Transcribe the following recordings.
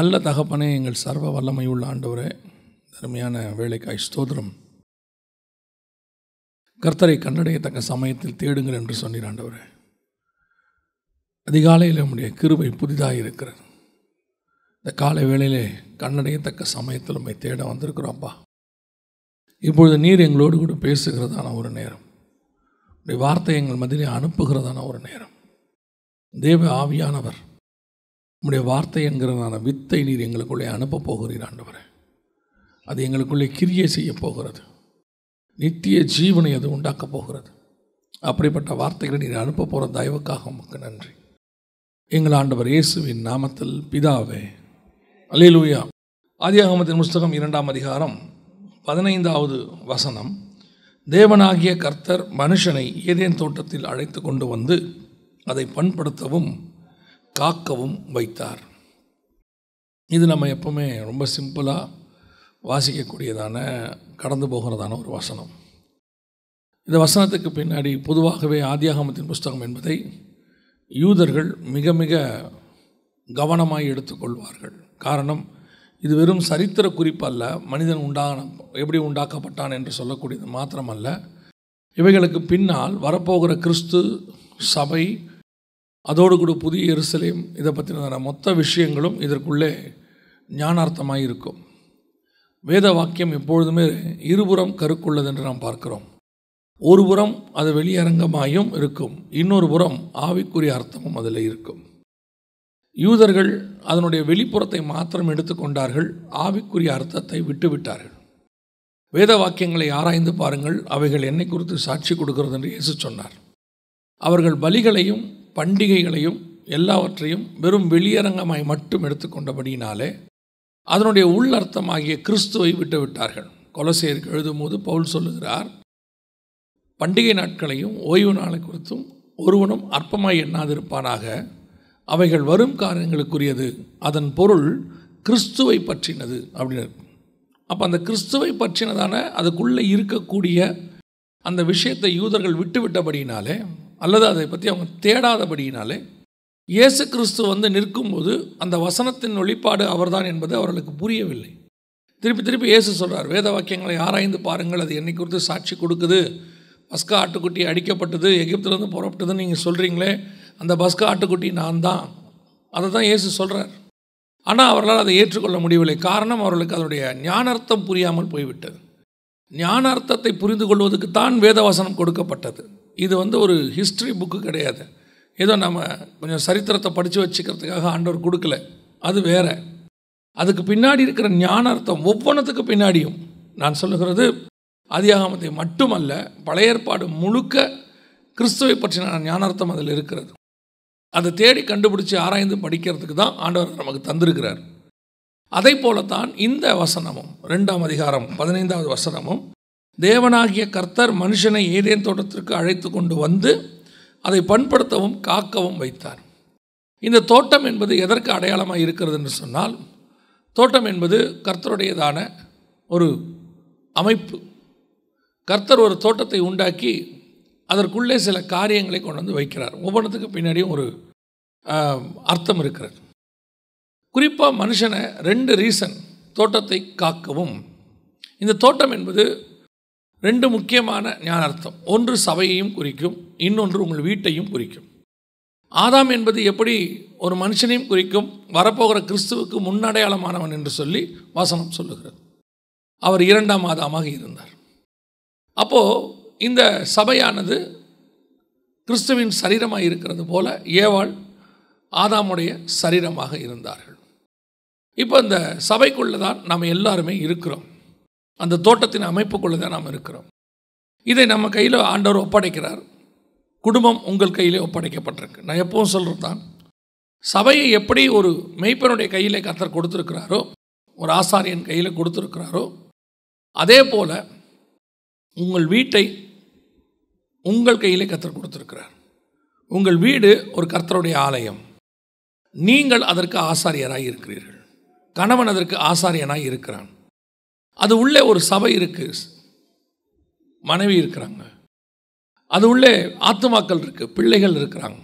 நல்ல தகப்பனே எங்கள் சர்வ வல்லமை உள்ள ஆண்டவரே தருமையான வேலைக்காய் ஸ்தோத்திரம் கர்த்தரை கண்டடையத்தக்க சமயத்தில் தேடுங்கள் என்று சொன்னீர் ஆண்டவரே அதிகாலையில் நம்முடைய கிருபை புதிதாக இருக்கிறது இந்த காலை வேளையிலே கண்ணடையத்தக்க சமயத்தில் உண்மை தேட வந்திருக்கிறோம்ப்பா இப்பொழுது நீர் எங்களோடு கூட பேசுகிறதான ஒரு நேரம் வார்த்தை எங்கள் மதிலே அனுப்புகிறதான ஒரு நேரம் தேவ ஆவியானவர் உம்முடைய வார்த்தை என்கிறதான வித்தை நீர் எங்களுக்குள்ளே அனுப்ப போகிறீர் ஆண்டவர் அது எங்களுக்குள்ளே கிரியை செய்ய போகிறது நித்திய ஜீவனை அது உண்டாக்கப் போகிறது அப்படிப்பட்ட வார்த்தைகளை நீர் அனுப்ப போகிற தயவுக்காக உமக்கு நன்றி எங்கள் ஆண்டவர் இயேசுவின் நாமத்தில் பிதாவே அலிலூயா ஆதியாகமத்தின் புஸ்தகம் இரண்டாம் அதிகாரம் பதினைந்தாவது வசனம் தேவனாகிய கர்த்தர் மனுஷனை ஏதேன் தோட்டத்தில் அழைத்து கொண்டு வந்து அதை பண்படுத்தவும் காக்கவும் வைத்தார் இது நம்ம எப்பவுமே ரொம்ப சிம்பிளாக வாசிக்கக்கூடியதான கடந்து போகிறதான ஒரு வசனம் இந்த வசனத்துக்கு பின்னாடி பொதுவாகவே ஆதியாகமத்தின் புஸ்தகம் என்பதை யூதர்கள் மிக மிக கவனமாக எடுத்துக்கொள்வார்கள் காரணம் இது வெறும் சரித்திர குறிப்பல்ல மனிதன் உண்டான எப்படி உண்டாக்கப்பட்டான் என்று சொல்லக்கூடியது மாத்திரமல்ல இவைகளுக்கு பின்னால் வரப்போகிற கிறிஸ்து சபை அதோடு கூட புதிய எரிசலையும் இதை பற்றினதான மொத்த விஷயங்களும் இதற்குள்ளே ஞானார்த்தமாக இருக்கும் வேத வாக்கியம் எப்பொழுதுமே இருபுறம் கருக்குள்ளது என்று நாம் பார்க்கிறோம் ஒரு புறம் அது வெளியரங்கமாயும் இருக்கும் இன்னொரு புறம் ஆவிக்குரிய அர்த்தமும் அதில் இருக்கும் யூதர்கள் அதனுடைய வெளிப்புறத்தை மாத்திரம் எடுத்துக்கொண்டார்கள் ஆவிக்குரிய அர்த்தத்தை விட்டுவிட்டார்கள் வேத வாக்கியங்களை ஆராய்ந்து பாருங்கள் அவைகள் என்னை குறித்து சாட்சி கொடுக்கிறது என்று இயேசு சொன்னார் அவர்கள் பலிகளையும் பண்டிகைகளையும் எல்லாவற்றையும் வெறும் வெளியரங்கமாய் மட்டும் எடுத்துக்கொண்டபடியினாலே அதனுடைய உள்ளர்த்தமாகிய கிறிஸ்துவை விட்டுவிட்டார்கள் கொலசேருக்கு எழுதும்போது பவுல் சொல்லுகிறார் பண்டிகை நாட்களையும் ஓய்வு நாளை குறித்தும் ஒருவனும் அற்பமாய் எண்ணாதிருப்பானாக அவைகள் வரும் காரியங்களுக்குரியது அதன் பொருள் கிறிஸ்துவை பற்றினது அப்படின்னு அப்போ அந்த கிறிஸ்துவை பற்றினதான அதுக்குள்ளே இருக்கக்கூடிய அந்த விஷயத்தை யூதர்கள் விட்டுவிட்டபடினாலே அல்லது அதை பற்றி அவங்க தேடாதபடியினாலே இயேசு கிறிஸ்து வந்து நிற்கும்போது அந்த வசனத்தின் வெளிப்பாடு அவர்தான் என்பது அவர்களுக்கு புரியவில்லை திருப்பி திருப்பி இயேசு சொல்கிறார் வேத வாக்கியங்களை ஆராய்ந்து பாருங்கள் அது என்னை குறித்து சாட்சி கொடுக்குது பஸ்கா ஆட்டுக்குட்டி அடிக்கப்பட்டது எகிப்திலேருந்து புறப்பட்டதுன்னு நீங்கள் சொல்கிறீங்களே அந்த பஸ்கா ஆட்டுக்குட்டி நான் தான் அதை தான் இயேசு சொல்கிறார் ஆனால் அவர்களால் அதை ஏற்றுக்கொள்ள முடியவில்லை காரணம் அவர்களுக்கு அதனுடைய ஞானார்த்தம் புரியாமல் போய்விட்டது ஞானார்த்தத்தை புரிந்து கொள்வதற்கு தான் வேதவசனம் கொடுக்கப்பட்டது இது வந்து ஒரு ஹிஸ்ட்ரி புக்கு கிடையாது ஏதோ நம்ம கொஞ்சம் சரித்திரத்தை படித்து வச்சுக்கிறதுக்காக ஆண்டவர் கொடுக்கல அது வேறு அதுக்கு பின்னாடி இருக்கிற ஞானார்த்தம் ஒவ்வொன்றத்துக்கு பின்னாடியும் நான் சொல்லுகிறது அதிகாமத்தை மட்டுமல்ல பழைய ஏற்பாடு முழுக்க கிறிஸ்துவை பற்றின ஞானார்த்தம் அதில் இருக்கிறது அதை தேடி கண்டுபிடிச்சி ஆராய்ந்து படிக்கிறதுக்கு தான் ஆண்டவர் நமக்கு தந்திருக்கிறார் அதே போலத்தான் இந்த வசனமும் ரெண்டாம் அதிகாரம் பதினைந்தாவது வசனமும் தேவனாகிய கர்த்தர் மனுஷனை ஏதேன் தோட்டத்திற்கு அழைத்து கொண்டு வந்து அதை பண்படுத்தவும் காக்கவும் வைத்தார் இந்த தோட்டம் என்பது எதற்கு அடையாளமாக இருக்கிறது என்று சொன்னால் தோட்டம் என்பது கர்த்தருடையதான ஒரு அமைப்பு கர்த்தர் ஒரு தோட்டத்தை உண்டாக்கி அதற்குள்ளே சில காரியங்களை கொண்டு வந்து வைக்கிறார் ஒவ்வொன்றத்துக்கு பின்னாடியும் ஒரு அர்த்தம் இருக்கிறது குறிப்பாக மனுஷனை ரெண்டு ரீசன் தோட்டத்தை காக்கவும் இந்த தோட்டம் என்பது ரெண்டு முக்கியமான ஞானார்த்தம் ஒன்று சபையையும் குறிக்கும் இன்னொன்று உங்கள் வீட்டையும் குறிக்கும் ஆதாம் என்பது எப்படி ஒரு மனுஷனையும் குறிக்கும் வரப்போகிற கிறிஸ்துவுக்கு முன்னடையாளமானவன் என்று சொல்லி வசனம் சொல்லுகிறது அவர் இரண்டாம் ஆதாமாக இருந்தார் அப்போது இந்த சபையானது கிறிஸ்துவின் சரீரமாக இருக்கிறது போல ஏவாள் ஆதாமுடைய சரீரமாக இருந்தார்கள் இப்போ இந்த சபைக்குள்ளே தான் நம்ம எல்லாருமே இருக்கிறோம் அந்த தோட்டத்தின் அமைப்புக்குள்ளே தான் நாம் இருக்கிறோம் இதை நம்ம கையில் ஆண்டவர் ஒப்படைக்கிறார் குடும்பம் உங்கள் கையிலே ஒப்படைக்கப்பட்டிருக்கு நான் எப்பவும் சொல்கிறது தான் சபையை எப்படி ஒரு மெய்ப்பனுடைய கையில் கத்தர் கொடுத்துருக்கிறாரோ ஒரு ஆசாரியன் கையில் கொடுத்துருக்கிறாரோ அதே போல் உங்கள் வீட்டை உங்கள் கையிலே கத்தர் கொடுத்துருக்கிறார் உங்கள் வீடு ஒரு கர்த்தருடைய ஆலயம் நீங்கள் அதற்கு ஆசாரியராக இருக்கிறீர்கள் கணவன் அதற்கு ஆசாரியனாக இருக்கிறான் அது உள்ளே ஒரு சபை இருக்குது மனைவி இருக்கிறாங்க அது உள்ளே ஆத்துமாக்கள் இருக்குது பிள்ளைகள் இருக்கிறாங்க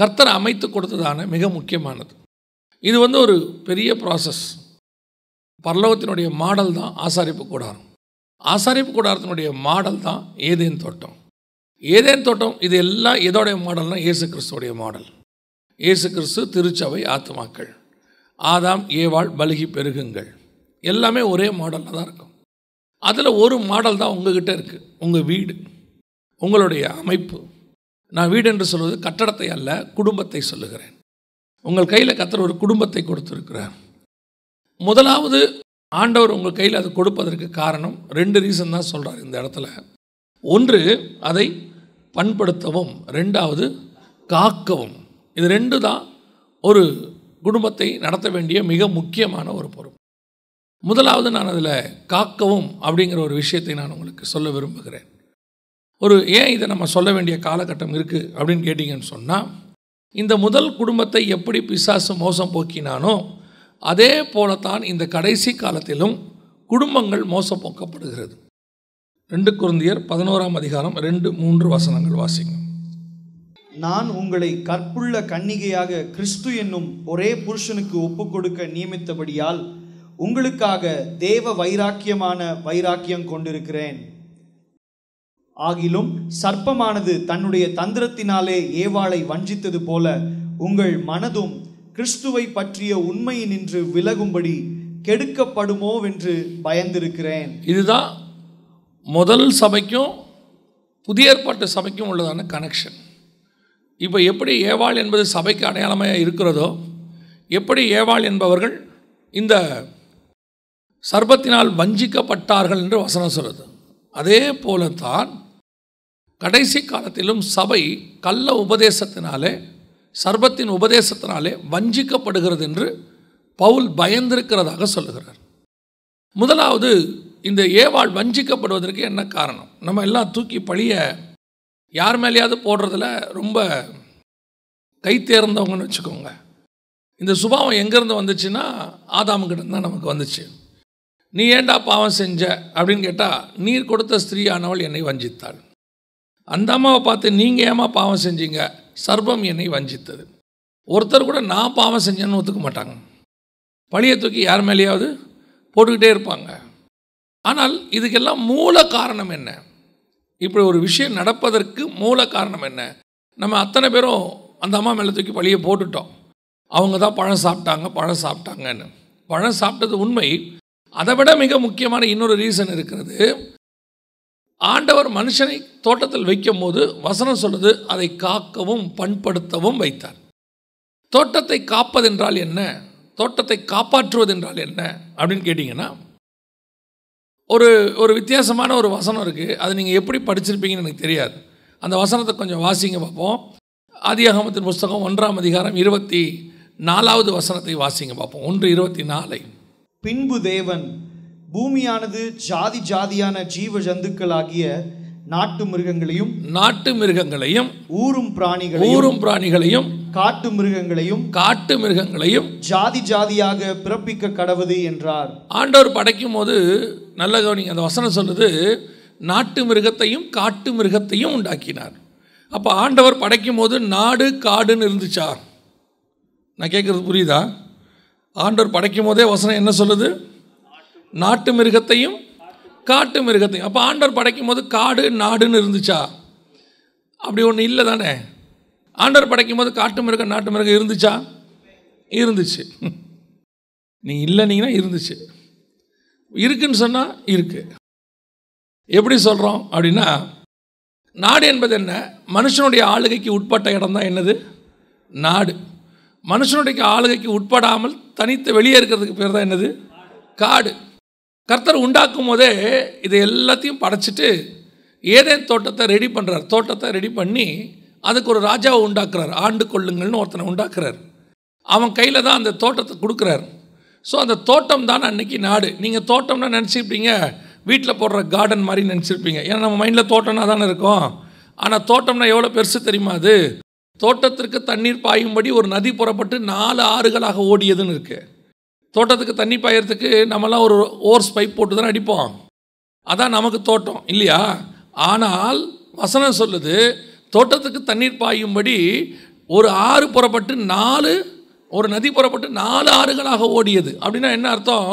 கர்த்தரை அமைத்து கொடுத்ததான மிக முக்கியமானது இது வந்து ஒரு பெரிய ப்ராசஸ் பரலோகத்தினுடைய மாடல் தான் ஆசாரிப்பு கூடாரம் ஆசாரிப்பு கூடாரத்தினுடைய மாடல் தான் ஏதேன் தோட்டம் ஏதேன் தோட்டம் இது எல்லாம் எதோடைய மாடல்னால் இயேசு கிறிஸ்துவோடைய மாடல் இயேசு கிறிஸ்து திருச்சபை ஆத்மாக்கள் ஆதாம் ஏவாள் பலகி பெருகுங்கள் எல்லாமே ஒரே மாடலில் தான் இருக்கும் அதில் ஒரு மாடல் தான் உங்ககிட்ட இருக்குது உங்கள் வீடு உங்களுடைய அமைப்பு நான் வீடு என்று சொல்வது கட்டடத்தை அல்ல குடும்பத்தை சொல்லுகிறேன் உங்கள் கையில் கத்துற ஒரு குடும்பத்தை கொடுத்துருக்கிறார் முதலாவது ஆண்டவர் உங்கள் கையில் அது கொடுப்பதற்கு காரணம் ரெண்டு ரீசன் தான் சொல்கிறார் இந்த இடத்துல ஒன்று அதை பண்படுத்தவும் ரெண்டாவது காக்கவும் இது ரெண்டு தான் ஒரு குடும்பத்தை நடத்த வேண்டிய மிக முக்கியமான ஒரு பொறுப்பு முதலாவது நான் அதில் காக்கவும் அப்படிங்கிற ஒரு விஷயத்தை நான் உங்களுக்கு சொல்ல விரும்புகிறேன் ஒரு ஏன் இதை நம்ம சொல்ல வேண்டிய காலகட்டம் இருக்குது அப்படின்னு கேட்டிங்கன்னு சொன்னால் இந்த முதல் குடும்பத்தை எப்படி பிசாசு மோசம் போக்கினானோ அதே போலத்தான் இந்த கடைசி காலத்திலும் குடும்பங்கள் மோசம் போக்கப்படுகிறது ரெண்டு குருந்தியர் பதினோராம் அதிகாரம் ரெண்டு மூன்று வசனங்கள் வாசிங்க நான் உங்களை கற்புள்ள கன்னிகையாக கிறிஸ்து என்னும் ஒரே புருஷனுக்கு ஒப்பு கொடுக்க நியமித்தபடியால் உங்களுக்காக தேவ வைராக்கியமான வைராக்கியம் கொண்டிருக்கிறேன் ஆகிலும் சர்ப்பமானது தன்னுடைய தந்திரத்தினாலே ஏவாளை வஞ்சித்தது போல உங்கள் மனதும் கிறிஸ்துவை பற்றிய நின்று விலகும்படி கெடுக்கப்படுமோவென்று பயந்திருக்கிறேன் இதுதான் முதல் சபைக்கும் புதிய ஏற்பாட்டு சபைக்கும் உள்ளதான கனெக்ஷன் இப்போ எப்படி ஏவாள் என்பது சபைக்கு அடையாளமாக இருக்கிறதோ எப்படி ஏவாள் என்பவர்கள் இந்த சர்பத்தினால் வஞ்சிக்கப்பட்டார்கள் என்று வசனம் சொல்கிறது அதே போலத்தான் கடைசி காலத்திலும் சபை கள்ள உபதேசத்தினாலே சர்பத்தின் உபதேசத்தினாலே வஞ்சிக்கப்படுகிறது என்று பவுல் பயந்திருக்கிறதாக சொல்லுகிறார் முதலாவது இந்த ஏவாள் வஞ்சிக்கப்படுவதற்கு என்ன காரணம் நம்ம எல்லாம் தூக்கி பழிய யார் மேலேயாவது போடுறதுல ரொம்ப கை தேர்ந்தவங்கன்னு வச்சுக்கோங்க இந்த சுபாவம் எங்கேருந்து வந்துச்சுன்னா ஆதாமுக்கிட்ட தான் நமக்கு வந்துச்சு நீ ஏண்டா பாவம் செஞ்ச அப்படின்னு கேட்டால் நீர் கொடுத்த ஸ்திரீயானவள் என்னை வஞ்சித்தாள் அந்த அம்மாவை பார்த்து நீங்கள் ஏமா பாவம் செஞ்சீங்க சர்பம் என்னை வஞ்சித்தது ஒருத்தர் கூட நான் பாவம் செஞ்சேன்னு ஒத்துக்க மாட்டாங்க பழியை தூக்கி யார் மேலேயாவது போட்டுக்கிட்டே இருப்பாங்க ஆனால் இதுக்கெல்லாம் மூல காரணம் என்ன இப்படி ஒரு விஷயம் நடப்பதற்கு மூல காரணம் என்ன நம்ம அத்தனை பேரும் அந்த அம்மா மேலே தூக்கி பழியை போட்டுட்டோம் அவங்க தான் பழம் சாப்பிட்டாங்க பழம் சாப்பிட்டாங்கன்னு பழம் சாப்பிட்டது உண்மை அதை விட மிக முக்கியமான இன்னொரு ரீசன் இருக்கிறது ஆண்டவர் மனுஷனை தோட்டத்தில் வைக்கும் போது வசனம் சொல்லுது அதை காக்கவும் பண்படுத்தவும் வைத்தார் தோட்டத்தை காப்பதென்றால் என்ன தோட்டத்தை காப்பாற்றுவதென்றால் என்ன அப்படின்னு கேட்டிங்கன்னா ஒரு ஒரு வித்தியாசமான ஒரு வசனம் இருக்குது அது நீங்கள் எப்படி படிச்சிருப்பீங்கன்னு எனக்கு தெரியாது அந்த வசனத்தை கொஞ்சம் வாசிங்க பார்ப்போம் ஆதியாகமத்தின் புஸ்தகம் ஒன்றாம் அதிகாரம் இருபத்தி நாலாவது வசனத்தை வாசிங்க பார்ப்போம் ஒன்று இருபத்தி நாலையும் பின்பு தேவன் பூமியானது ஜாதி ஜாதியான ஜீவ ஜந்துக்களாகிய நாட்டு மிருகங்களையும் நாட்டு மிருகங்களையும் ஊரும் பிராணிகள் ஊரும் பிராணிகளையும் காட்டு மிருகங்களையும் காட்டு மிருகங்களையும் ஜாதி ஜாதியாக பிறப்பிக்க கடவுது என்றார் ஆண்டவர் படைக்கும் போது நல்ல கவனிங்க அந்த வசனம் சொல்லுது நாட்டு மிருகத்தையும் காட்டு மிருகத்தையும் உண்டாக்கினார் அப்போ ஆண்டவர் படைக்கும் போது நாடு காடுன்னு இருந்துச்சா நான் கேட்குறது புரியுதா ஆண்டவர் படைக்கும் போதே வசனம் என்ன சொல்லுது நாட்டு மிருகத்தையும் காட்டு மிருகத்தையும் அப்போ ஆண்டவர் படைக்கும் போது காடு நாடுன்னு இருந்துச்சா அப்படி ஒன்று இல்லை தானே ஆண்டவர் படைக்கும் போது காட்டு மிருகம் நாட்டு மிருகம் இருந்துச்சா இருந்துச்சு நீ இல்லைனா இருந்துச்சு இருக்குன்னு சொன்னால் இருக்குது எப்படி சொல்கிறோம் அப்படின்னா நாடு என்பது என்ன மனுஷனுடைய ஆளுகைக்கு உட்பட்ட இடம் தான் என்னது நாடு மனுஷனுடைய ஆளுகைக்கு உட்படாமல் தனித்து வெளியே இருக்கிறதுக்கு பேர் தான் என்னது காடு கர்த்தர் உண்டாக்கும் போதே இது எல்லாத்தையும் படைச்சிட்டு ஏதேன் தோட்டத்தை ரெடி பண்ணுறார் தோட்டத்தை ரெடி பண்ணி அதுக்கு ஒரு ராஜாவை உண்டாக்குறார் ஆண்டு கொள்ளுங்கள்னு ஒருத்தனை உண்டாக்குறார் அவன் கையில் தான் அந்த தோட்டத்தை கொடுக்குறார் ஸோ அந்த தோட்டம் தான் அன்னைக்கு நாடு நீங்கள் தோட்டம்னா நினச்சிருப்பீங்க வீட்டில் போடுற கார்டன் மாதிரி நினச்சிருப்பீங்க ஏன்னா நம்ம மைண்டில் தோட்டம்னா தானே இருக்கும் ஆனால் தோட்டம்னா எவ்வளோ பெருசு தெரியுமா அது தோட்டத்திற்கு தண்ணீர் பாயும்படி ஒரு நதி புறப்பட்டு நாலு ஆறுகளாக ஓடியதுன்னு இருக்குது தோட்டத்துக்கு தண்ணி பாயறதுக்கு நம்மலாம் ஒரு ஓர்ஸ் பைப் போட்டு தான் அடிப்போம் அதான் நமக்கு தோட்டம் இல்லையா ஆனால் வசனம் சொல்லுது தோட்டத்துக்கு தண்ணீர் பாயும்படி ஒரு ஆறு புறப்பட்டு நாலு ஒரு நதி புறப்பட்டு நாலு ஆறுகளாக ஓடியது அப்படின்னா என்ன அர்த்தம்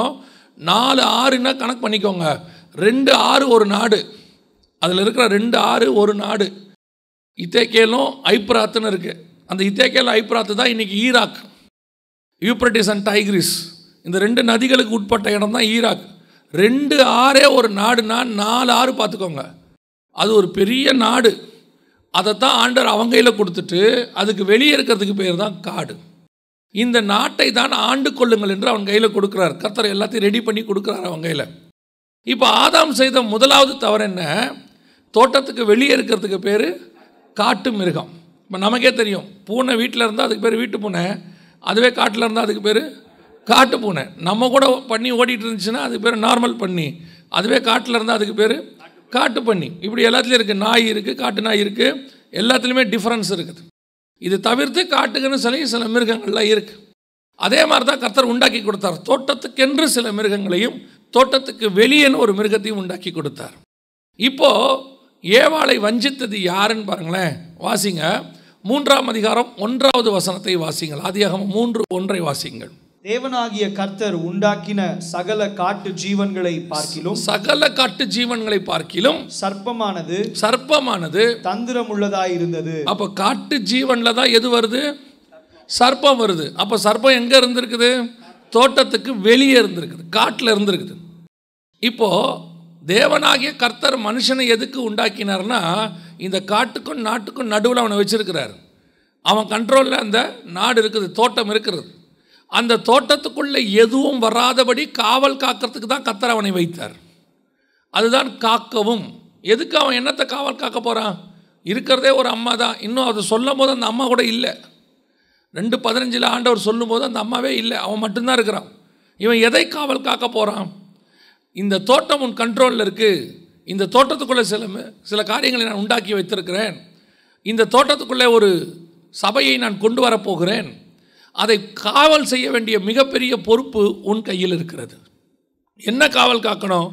நாலு ஆறுன்னா கணக்கு பண்ணிக்கோங்க ரெண்டு ஆறு ஒரு நாடு அதில் இருக்கிற ரெண்டு ஆறு ஒரு நாடு இத்தேக்கேலும் ஐப்ராத்துன்னு இருக்குது அந்த இத்தேக்கேல ஐப்ராத்து தான் இன்றைக்கி ஈராக் யூப்ரட்டிஸ் அண்ட் டைக்ரிஸ் இந்த ரெண்டு நதிகளுக்கு உட்பட்ட இடம் தான் ஈராக் ரெண்டு ஆறே ஒரு நாடுனா நாலு ஆறு பார்த்துக்கோங்க அது ஒரு பெரிய நாடு அதை தான் ஆண்டர் அவங்க கையில் கொடுத்துட்டு அதுக்கு வெளியே இருக்கிறதுக்கு பேர் தான் காடு இந்த நாட்டை தான் ஆண்டு கொள்ளுங்கள் என்று அவன் கையில் கொடுக்குறார் கத்தரை எல்லாத்தையும் ரெடி பண்ணி கொடுக்குறார் அவன் கையில் இப்போ ஆதாம் செய்த முதலாவது தவறு என்ன தோட்டத்துக்கு வெளியே இருக்கிறதுக்கு பேர் காட்டு மிருகம் இப்போ நமக்கே தெரியும் பூனை வீட்டில் இருந்தால் அதுக்கு பேர் வீட்டு பூனை அதுவே காட்டில் இருந்தால் அதுக்கு பேர் காட்டு பூனை நம்ம கூட பண்ணி ஓடிட்டு இருந்துச்சுன்னா அதுக்கு பேர் நார்மல் பண்ணி அதுவே காட்டில் இருந்தால் அதுக்கு பேர் காட்டு பண்ணி இப்படி எல்லாத்துலேயும் இருக்குது நாய் இருக்குது காட்டு நாய் இருக்குது எல்லாத்துலேயுமே டிஃப்ரென்ஸ் இருக்குது இது தவிர்த்து காட்டுக்குன்னு சொல்லி சில மிருகங்கள்லாம் இருக்குது அதே மாதிரி தான் கர்த்தர் உண்டாக்கி கொடுத்தார் தோட்டத்துக்கென்று சில மிருகங்களையும் தோட்டத்துக்கு வெளியேன்னு ஒரு மிருகத்தையும் உண்டாக்கி கொடுத்தார் இப்போது ஏவாளை வஞ்சித்தது யாருன்னு பாருங்களேன் வாசிங்க மூன்றாம் அதிகாரம் ஒன்றாவது வசனத்தை வாசிங்கள் அதிகாரம் மூன்று ஒன்றை வாசிங்கள் தேவனாகிய கர்த்தர் உண்டாக்கின சகல காட்டு ஜீவன்களை பார்க்கிலும் சகல காட்டு ஜீவன்களை பார்க்கிலும் சர்ப்பமானது சர்ப்பமானது தந்திரம் உள்ளதா இருந்தது அப்போ காட்டு ஜீவன்ல தான் எது வருது சர்ப்பம் வருது அப்போ சர்ப்பம் எங்கே இருந்திருக்குது தோட்டத்துக்கு வெளியே இருந்திருக்குது காட்டில் இருந்திருக்குது இப்போது தேவனாகிய கர்த்தர் மனுஷனை எதுக்கு உண்டாக்கினார்னா இந்த காட்டுக்கும் நாட்டுக்கும் நடுவில் அவனை வச்சுருக்கிறார் அவன் கண்ட்ரோலில் அந்த நாடு இருக்குது தோட்டம் இருக்கிறது அந்த தோட்டத்துக்குள்ளே எதுவும் வராதபடி காவல் காக்கிறதுக்கு தான் கத்தர் அவனை வைத்தார் அதுதான் காக்கவும் எதுக்கு அவன் என்னத்தை காவல் காக்க போகிறான் இருக்கிறதே ஒரு அம்மா தான் இன்னும் அதை சொல்லும் போது அந்த அம்மா கூட இல்லை ரெண்டு பதினஞ்சில் ஆண்டவர் சொல்லும்போது அந்த அம்மாவே இல்லை அவன் மட்டும்தான் இருக்கிறான் இவன் எதை காவல் காக்க போகிறான் இந்த தோட்டம் உன் கண்ட்ரோலில் இருக்குது இந்த தோட்டத்துக்குள்ளே சில சில காரியங்களை நான் உண்டாக்கி வைத்திருக்கிறேன் இந்த தோட்டத்துக்குள்ளே ஒரு சபையை நான் கொண்டு வரப்போகிறேன் அதை காவல் செய்ய வேண்டிய மிகப்பெரிய பொறுப்பு உன் கையில் இருக்கிறது என்ன காவல் காக்கணும்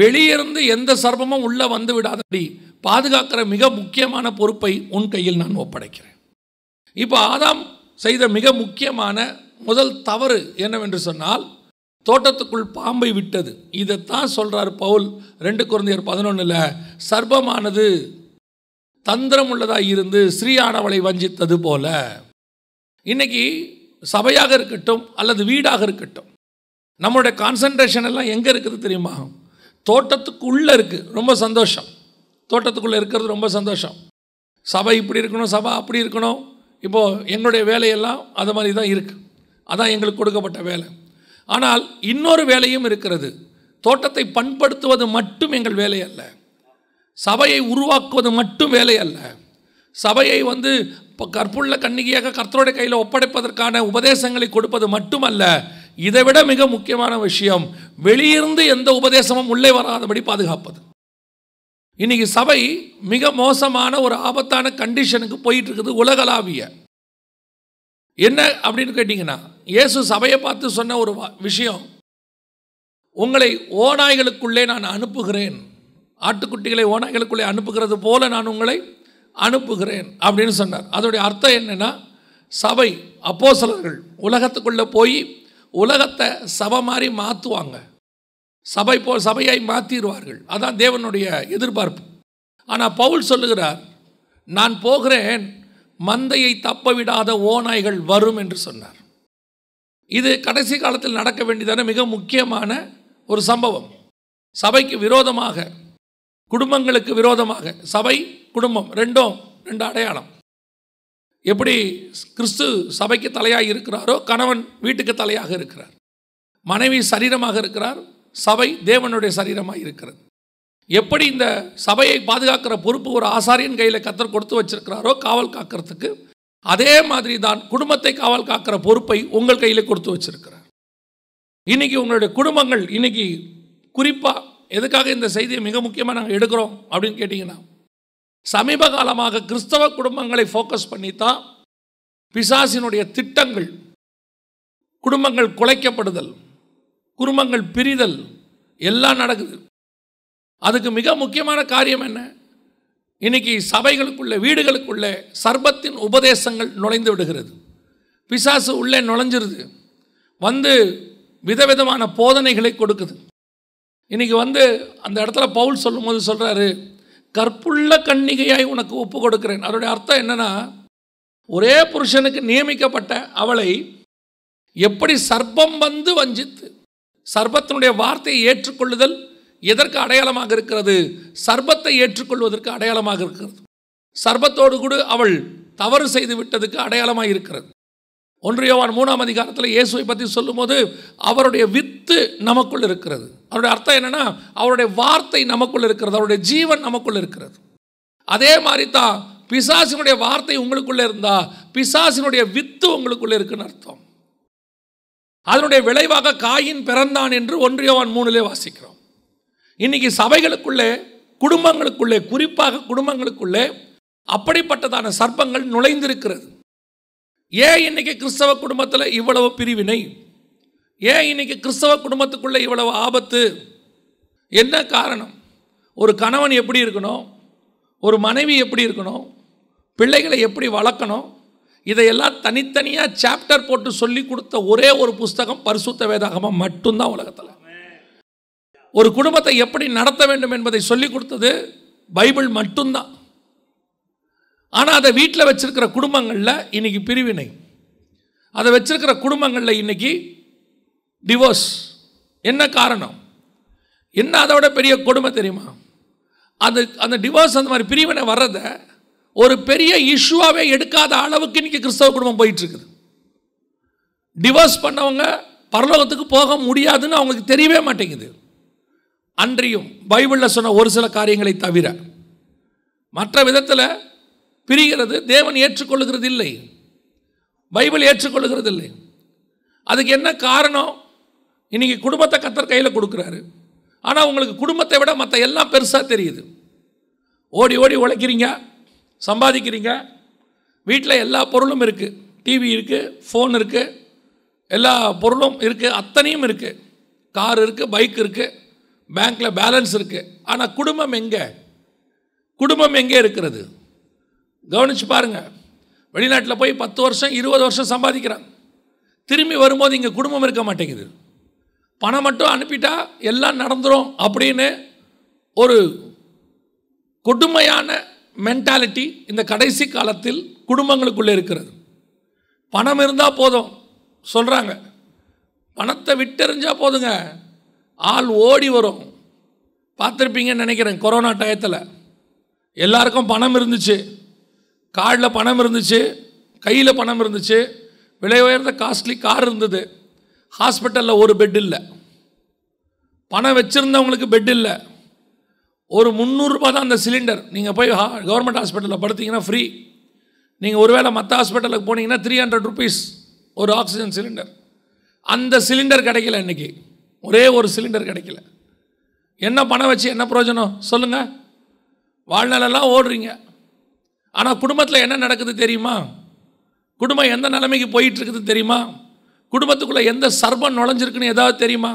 வெளியிருந்து எந்த சர்வமும் உள்ளே வந்து விடாதபடி பாதுகாக்கிற மிக முக்கியமான பொறுப்பை உன் கையில் நான் ஒப்படைக்கிறேன் இப்போ ஆதாம் செய்த மிக முக்கியமான முதல் தவறு என்னவென்று சொன்னால் தோட்டத்துக்குள் பாம்பை விட்டது இதைத்தான் சொல்கிறார் பவுல் ரெண்டு குழந்தையர் பதினொன்றில் சர்ப்பமானது தந்திரம் உள்ளதாக இருந்து ஸ்ரீயானவளை வஞ்சித்தது போல இன்றைக்கி சபையாக இருக்கட்டும் அல்லது வீடாக இருக்கட்டும் நம்மளுடைய கான்சன்ட்ரேஷன் எல்லாம் எங்கே இருக்குது தெரியுமா தோட்டத்துக்குள்ளே இருக்குது ரொம்ப சந்தோஷம் தோட்டத்துக்குள்ளே இருக்கிறது ரொம்ப சந்தோஷம் சபை இப்படி இருக்கணும் சபை அப்படி இருக்கணும் இப்போது எங்களுடைய வேலையெல்லாம் அது மாதிரி தான் இருக்குது அதான் எங்களுக்கு கொடுக்கப்பட்ட வேலை ஆனால் இன்னொரு வேலையும் இருக்கிறது தோட்டத்தை பண்படுத்துவது மட்டும் எங்கள் வேலை அல்ல சபையை உருவாக்குவது மட்டும் வேலை அல்ல சபையை வந்து இப்போ கற்புள்ள கண்ணிகையாக கர்த்தருடைய கையில் ஒப்படைப்பதற்கான உபதேசங்களை கொடுப்பது மட்டுமல்ல இதைவிட மிக முக்கியமான விஷயம் வெளியிருந்து எந்த உபதேசமும் உள்ளே வராதபடி பாதுகாப்பது இன்னைக்கு சபை மிக மோசமான ஒரு ஆபத்தான கண்டிஷனுக்கு போயிட்டு இருக்குது உலகளாவிய என்ன அப்படின்னு கேட்டிங்கன்னா இயேசு சபையை பார்த்து சொன்ன ஒரு விஷயம் உங்களை ஓநாய்களுக்குள்ளே நான் அனுப்புகிறேன் ஆட்டுக்குட்டிகளை ஓநாய்களுக்குள்ளே அனுப்புகிறது போல நான் உங்களை அனுப்புகிறேன் அப்படின்னு சொன்னார் அதோடைய அர்த்தம் என்னென்னா சபை அப்போசலர்கள் உலகத்துக்குள்ளே போய் உலகத்தை சபை மாதிரி மாற்றுவாங்க சபை போ சபையை மாற்றிடுவார்கள் அதான் தேவனுடைய எதிர்பார்ப்பு ஆனால் பவுல் சொல்லுகிறார் நான் போகிறேன் மந்தையை தப்பவிடாத ஓநாய்கள் வரும் என்று சொன்னார் இது கடைசி காலத்தில் நடக்க வேண்டியதான மிக முக்கியமான ஒரு சம்பவம் சபைக்கு விரோதமாக குடும்பங்களுக்கு விரோதமாக சபை குடும்பம் ரெண்டும் ரெண்டு அடையாளம் எப்படி கிறிஸ்து சபைக்கு தலையாக இருக்கிறாரோ கணவன் வீட்டுக்கு தலையாக இருக்கிறார் மனைவி சரீரமாக இருக்கிறார் சபை தேவனுடைய சரீரமாக இருக்கிறது எப்படி இந்த சபையை பாதுகாக்கிற பொறுப்பு ஒரு ஆசாரியின் கையில் கத்தர் கொடுத்து வச்சிருக்கிறாரோ காவல் காக்கிறதுக்கு அதே மாதிரி தான் குடும்பத்தை காவல் காக்கிற பொறுப்பை உங்கள் கையில் கொடுத்து வச்சிருக்கிறார் இன்றைக்கி உங்களுடைய குடும்பங்கள் இன்றைக்கி குறிப்பாக எதுக்காக இந்த செய்தியை மிக முக்கியமாக நாங்கள் எடுக்கிறோம் அப்படின்னு கேட்டிங்கன்னா சமீப காலமாக கிறிஸ்தவ குடும்பங்களை ஃபோக்கஸ் பண்ணி தான் பிசாசினுடைய திட்டங்கள் குடும்பங்கள் குலைக்கப்படுதல் குடும்பங்கள் பிரிதல் எல்லாம் நடக்குது அதுக்கு மிக முக்கியமான காரியம் என்ன இன்னைக்கு சபைகளுக்குள்ள வீடுகளுக்குள்ளே சர்பத்தின் உபதேசங்கள் நுழைந்து விடுகிறது பிசாசு உள்ளே நுழைஞ்சிருது வந்து விதவிதமான போதனைகளை கொடுக்குது இன்றைக்கி வந்து அந்த இடத்துல பவுல் சொல்லும்போது சொல்கிறாரு கற்புள்ள கண்ணிகையாய் உனக்கு ஒப்பு கொடுக்கிறேன் அதோடைய அர்த்தம் என்னென்னா ஒரே புருஷனுக்கு நியமிக்கப்பட்ட அவளை எப்படி சர்ப்பம் வந்து வஞ்சித்து சர்பத்தினுடைய வார்த்தையை ஏற்றுக்கொள்ளுதல் எதற்கு அடையாளமாக இருக்கிறது சர்பத்தை ஏற்றுக்கொள்வதற்கு அடையாளமாக இருக்கிறது சர்பத்தோடு கூட அவள் தவறு செய்து விட்டதுக்கு அடையாளமாக இருக்கிறது ஒன்றியவான் மூணாம் அதிகாரத்தில் இயேசுவை பற்றி சொல்லும்போது அவருடைய வித்து நமக்குள் இருக்கிறது அவருடைய அர்த்தம் என்னென்னா அவருடைய வார்த்தை நமக்குள் இருக்கிறது அவருடைய ஜீவன் நமக்குள் இருக்கிறது அதே மாதிரி தான் பிசாசினுடைய வார்த்தை உங்களுக்குள்ளே இருந்தால் பிசாசினுடைய வித்து உங்களுக்குள்ளே இருக்குன்னு அர்த்தம் அதனுடைய விளைவாக காயின் பிறந்தான் என்று ஒன்றியவான் மூணுலே வாசிக்கிறோம் இன்னைக்கு சபைகளுக்குள்ளே குடும்பங்களுக்குள்ளே குறிப்பாக குடும்பங்களுக்குள்ளே அப்படிப்பட்டதான சர்ப்பங்கள் நுழைந்திருக்கிறது ஏன் இன்னைக்கு கிறிஸ்தவ குடும்பத்தில் இவ்வளவு பிரிவினை ஏன் இன்னைக்கு கிறிஸ்தவ குடும்பத்துக்குள்ளே இவ்வளவு ஆபத்து என்ன காரணம் ஒரு கணவன் எப்படி இருக்கணும் ஒரு மனைவி எப்படி இருக்கணும் பிள்ளைகளை எப்படி வளர்க்கணும் இதையெல்லாம் தனித்தனியாக சாப்டர் போட்டு சொல்லி கொடுத்த ஒரே ஒரு புஸ்தகம் பரிசுத்த வேதாகமாக மட்டும்தான் உலகத்தில் ஒரு குடும்பத்தை எப்படி நடத்த வேண்டும் என்பதை சொல்லிக் கொடுத்தது பைபிள் மட்டும்தான் ஆனால் அதை வீட்டில் வச்சுருக்கிற குடும்பங்களில் இன்றைக்கி பிரிவினை அதை வச்சுருக்கிற குடும்பங்களில் இன்றைக்கி டிவோர்ஸ் என்ன காரணம் என்ன அதோட பெரிய கொடுமை தெரியுமா அது அந்த டிவோர்ஸ் அந்த மாதிரி பிரிவினை வர்றத ஒரு பெரிய இஷ்யூவாகவே எடுக்காத அளவுக்கு இன்றைக்கி கிறிஸ்தவ குடும்பம் போயிட்டுருக்குது டிவோர்ஸ் பண்ணவங்க பரலோகத்துக்கு போக முடியாதுன்னு அவங்களுக்கு தெரியவே மாட்டேங்குது அன்றியும் பைபிளில் சொன்ன ஒரு சில காரியங்களை தவிர மற்ற விதத்தில் பிரிகிறது தேவன் ஏற்றுக்கொள்ளுகிறது இல்லை பைபிள் ஏற்றுக்கொள்ளுகிறது இல்லை அதுக்கு என்ன காரணம் இன்றைக்கி குடும்பத்தை கத்தர் கையில் கொடுக்குறாரு ஆனால் உங்களுக்கு குடும்பத்தை விட மற்ற எல்லாம் பெருசாக தெரியுது ஓடி ஓடி உழைக்கிறீங்க சம்பாதிக்கிறீங்க வீட்டில் எல்லா பொருளும் இருக்குது டிவி இருக்குது ஃபோன் இருக்குது எல்லா பொருளும் இருக்குது அத்தனையும் இருக்குது கார் இருக்குது பைக் இருக்குது பேங்க்கில் பேலன்ஸ் இருக்குது ஆனால் குடும்பம் எங்கே குடும்பம் எங்கே இருக்கிறது கவனித்து பாருங்கள் வெளிநாட்டில் போய் பத்து வருஷம் இருபது வருஷம் சம்பாதிக்கிறான் திரும்பி வரும்போது இங்கே குடும்பம் இருக்க மாட்டேங்குது பணம் மட்டும் அனுப்பிட்டா எல்லாம் நடந்துடும் அப்படின்னு ஒரு கொடுமையான மென்டாலிட்டி இந்த கடைசி காலத்தில் குடும்பங்களுக்குள்ளே இருக்கிறது பணம் இருந்தால் போதும் சொல்கிறாங்க பணத்தை விட்டெறிஞ்சால் போதுங்க ஆள் ஓடி வரும் பார்த்துருப்பீங்கன்னு நினைக்கிறேன் கொரோனா டயத்தில் எல்லாருக்கும் பணம் இருந்துச்சு கார்டில் பணம் இருந்துச்சு கையில் பணம் இருந்துச்சு விலை உயர்ந்த காஸ்ட்லி கார் இருந்தது ஹாஸ்பிட்டலில் ஒரு பெட் இல்லை பணம் வச்சுருந்தவங்களுக்கு பெட் இல்லை ஒரு முந்நூறுரூபா தான் அந்த சிலிண்டர் நீங்கள் போய் ஹா கவர்மெண்ட் ஹாஸ்பிட்டலில் படுத்திங்கன்னா ஃப்ரீ நீங்கள் ஒருவேளை மற்ற ஹாஸ்பிட்டலுக்கு போனீங்கன்னா த்ரீ ஹண்ட்ரட் ருபீஸ் ஒரு ஆக்சிஜன் சிலிண்டர் அந்த சிலிண்டர் கிடைக்கல இன்றைக்கி ஒரே ஒரு சிலிண்டர் கிடைக்கல என்ன பணம் வச்சு என்ன பிரயோஜனம் சொல்லுங்கள் வாழ்நிலெல்லாம் ஓடுறீங்க ஆனால் குடும்பத்தில் என்ன நடக்குது தெரியுமா குடும்பம் எந்த நிலைமைக்கு போயிட்டுருக்குது தெரியுமா குடும்பத்துக்குள்ளே எந்த சர்பம் நுழைஞ்சிருக்குன்னு ஏதாவது தெரியுமா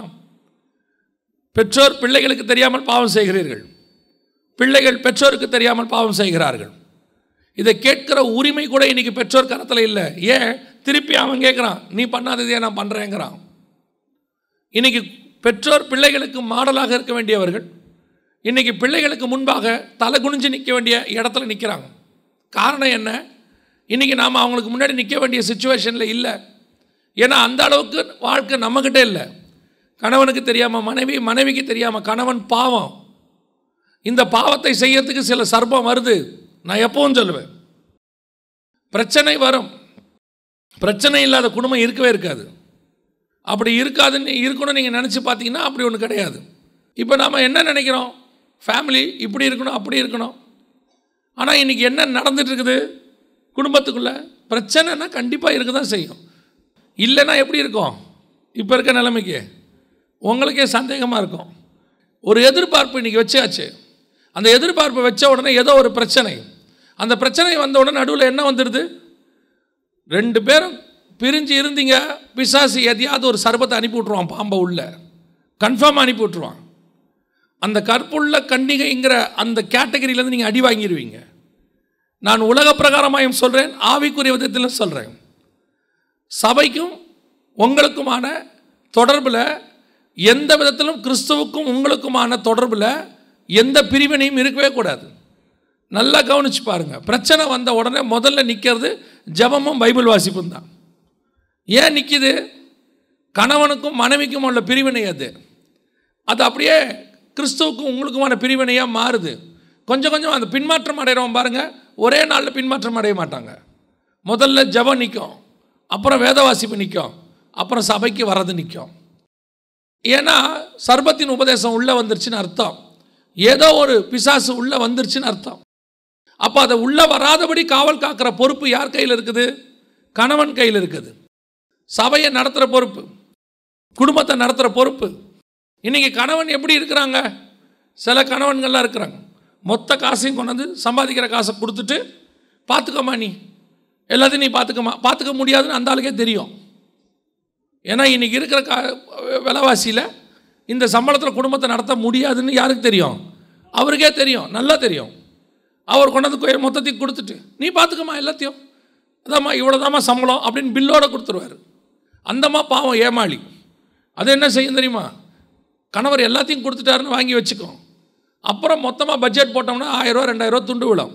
பெற்றோர் பிள்ளைகளுக்கு தெரியாமல் பாவம் செய்கிறீர்கள் பிள்ளைகள் பெற்றோருக்கு தெரியாமல் பாவம் செய்கிறார்கள் இதை கேட்குற உரிமை கூட இன்றைக்கி பெற்றோர் கரத்தில் இல்லை ஏன் திருப்பி அவன் கேட்குறான் நீ பண்ணாததே நான் பண்ணுறேங்கிறான் இன்றைக்கி பெற்றோர் பிள்ளைகளுக்கு மாடலாக இருக்க வேண்டியவர்கள் இன்றைக்கி பிள்ளைகளுக்கு முன்பாக தலை குனிஞ்சு நிற்க வேண்டிய இடத்துல நிற்கிறாங்க காரணம் என்ன இன்றைக்கி நாம் அவங்களுக்கு முன்னாடி நிற்க வேண்டிய சுச்சுவேஷனில் இல்லை ஏன்னா அந்த அளவுக்கு வாழ்க்கை நம்மக்கிட்ட இல்லை கணவனுக்கு தெரியாமல் மனைவி மனைவிக்கு தெரியாமல் கணவன் பாவம் இந்த பாவத்தை செய்யறதுக்கு சில சர்ப்பம் வருது நான் எப்பவும் சொல்லுவேன் பிரச்சனை வரும் பிரச்சனை இல்லாத குடும்பம் இருக்கவே இருக்காது அப்படி இருக்காதுன்னு இருக்கணும்னு நீங்கள் நினச்சி பார்த்தீங்கன்னா அப்படி ஒன்று கிடையாது இப்போ நாம் என்ன நினைக்கிறோம் ஃபேமிலி இப்படி இருக்கணும் அப்படி இருக்கணும் ஆனால் இன்றைக்கி என்ன நடந்துட்டு இருக்குது குடும்பத்துக்குள்ளே பிரச்சனைனா கண்டிப்பாக இருக்க தான் செய்யும் இல்லைன்னா எப்படி இருக்கும் இப்போ இருக்க நிலைமைக்கு உங்களுக்கே சந்தேகமாக இருக்கும் ஒரு எதிர்பார்ப்பு இன்றைக்கி வச்சாச்சு அந்த எதிர்பார்ப்பை வச்ச உடனே ஏதோ ஒரு பிரச்சனை அந்த பிரச்சனை வந்த உடனே நடுவில் என்ன வந்துடுது ரெண்டு பேரும் பிரிஞ்சு இருந்தீங்க பிசாசு எதையாவது ஒரு சர்பத்தை அனுப்பி விட்ருவான் பாம்பை உள்ள கன்ஃபார்ம் அனுப்பி விட்ருவான் அந்த கற்புள்ள கண்டிகைங்கிற அந்த கேட்டகரியிலேருந்து நீங்கள் அடி வாங்கிடுவீங்க நான் உலக பிரகாரமாயும் சொல்கிறேன் ஆவிக்குரிய விதத்தில் சொல்கிறேன் சபைக்கும் உங்களுக்குமான தொடர்பில் எந்த விதத்திலும் கிறிஸ்துவுக்கும் உங்களுக்குமான தொடர்பில் எந்த பிரிவினையும் இருக்கவே கூடாது நல்லா கவனித்து பாருங்கள் பிரச்சனை வந்த உடனே முதல்ல நிற்கிறது ஜபமும் பைபிள் வாசிப்பும் தான் ஏன் நிற்கிது கணவனுக்கும் மனைவிக்கும் உள்ள பிரிவினை அது அது அப்படியே கிறிஸ்துவுக்கும் உங்களுக்குமான பிரிவினையாக மாறுது கொஞ்சம் கொஞ்சம் அந்த பின்மாற்றம் அடைகிறவன் பாருங்கள் ஒரே நாளில் பின்மாற்றம் அடைய மாட்டாங்க முதல்ல ஜபம் நிற்கும் அப்புறம் வேதவாசிப்பு நிற்கும் அப்புறம் சபைக்கு வரது நிற்கும் ஏன்னா சர்பத்தின் உபதேசம் உள்ளே வந்துருச்சுன்னு அர்த்தம் ஏதோ ஒரு பிசாசு உள்ளே வந்துருச்சுன்னு அர்த்தம் அப்போ அதை உள்ளே வராதபடி காவல் காக்கிற பொறுப்பு யார் கையில் இருக்குது கணவன் கையில் இருக்குது சபையை நடத்துகிற பொறுப்பு குடும்பத்தை நடத்துகிற பொறுப்பு இன்றைக்கி கணவன் எப்படி இருக்கிறாங்க சில கணவன்கள்லாம் இருக்கிறாங்க மொத்த காசையும் கொண்டு வந்து சம்பாதிக்கிற காசை கொடுத்துட்டு பார்த்துக்கோமா நீ எல்லாத்தையும் நீ பார்த்துக்கமா பார்த்துக்க முடியாதுன்னு அந்த ஆளுக்கே தெரியும் ஏன்னா இன்றைக்கி இருக்கிற கா விலைவாசியில் இந்த சம்பளத்தில் குடும்பத்தை நடத்த முடியாதுன்னு யாருக்கு தெரியும் அவருக்கே தெரியும் நல்லா தெரியும் அவர் கொண்டாந்து மொத்தத்தையும் கொடுத்துட்டு நீ பார்த்துக்கம்மா எல்லாத்தையும் அதாம்மா இவ்வளோதாம்மா சம்பளம் அப்படின்னு பில்லோடு கொடுத்துருவார் அந்தம்மா பாவம் ஏமாளி அது என்ன செய்யும் தெரியுமா கணவர் எல்லாத்தையும் கொடுத்துட்டாருன்னு வாங்கி வச்சுக்கோம் அப்புறம் மொத்தமாக பட்ஜெட் போட்டோம்னா ஆயிரரூவா ரெண்டாயிரூவா துண்டு விழும்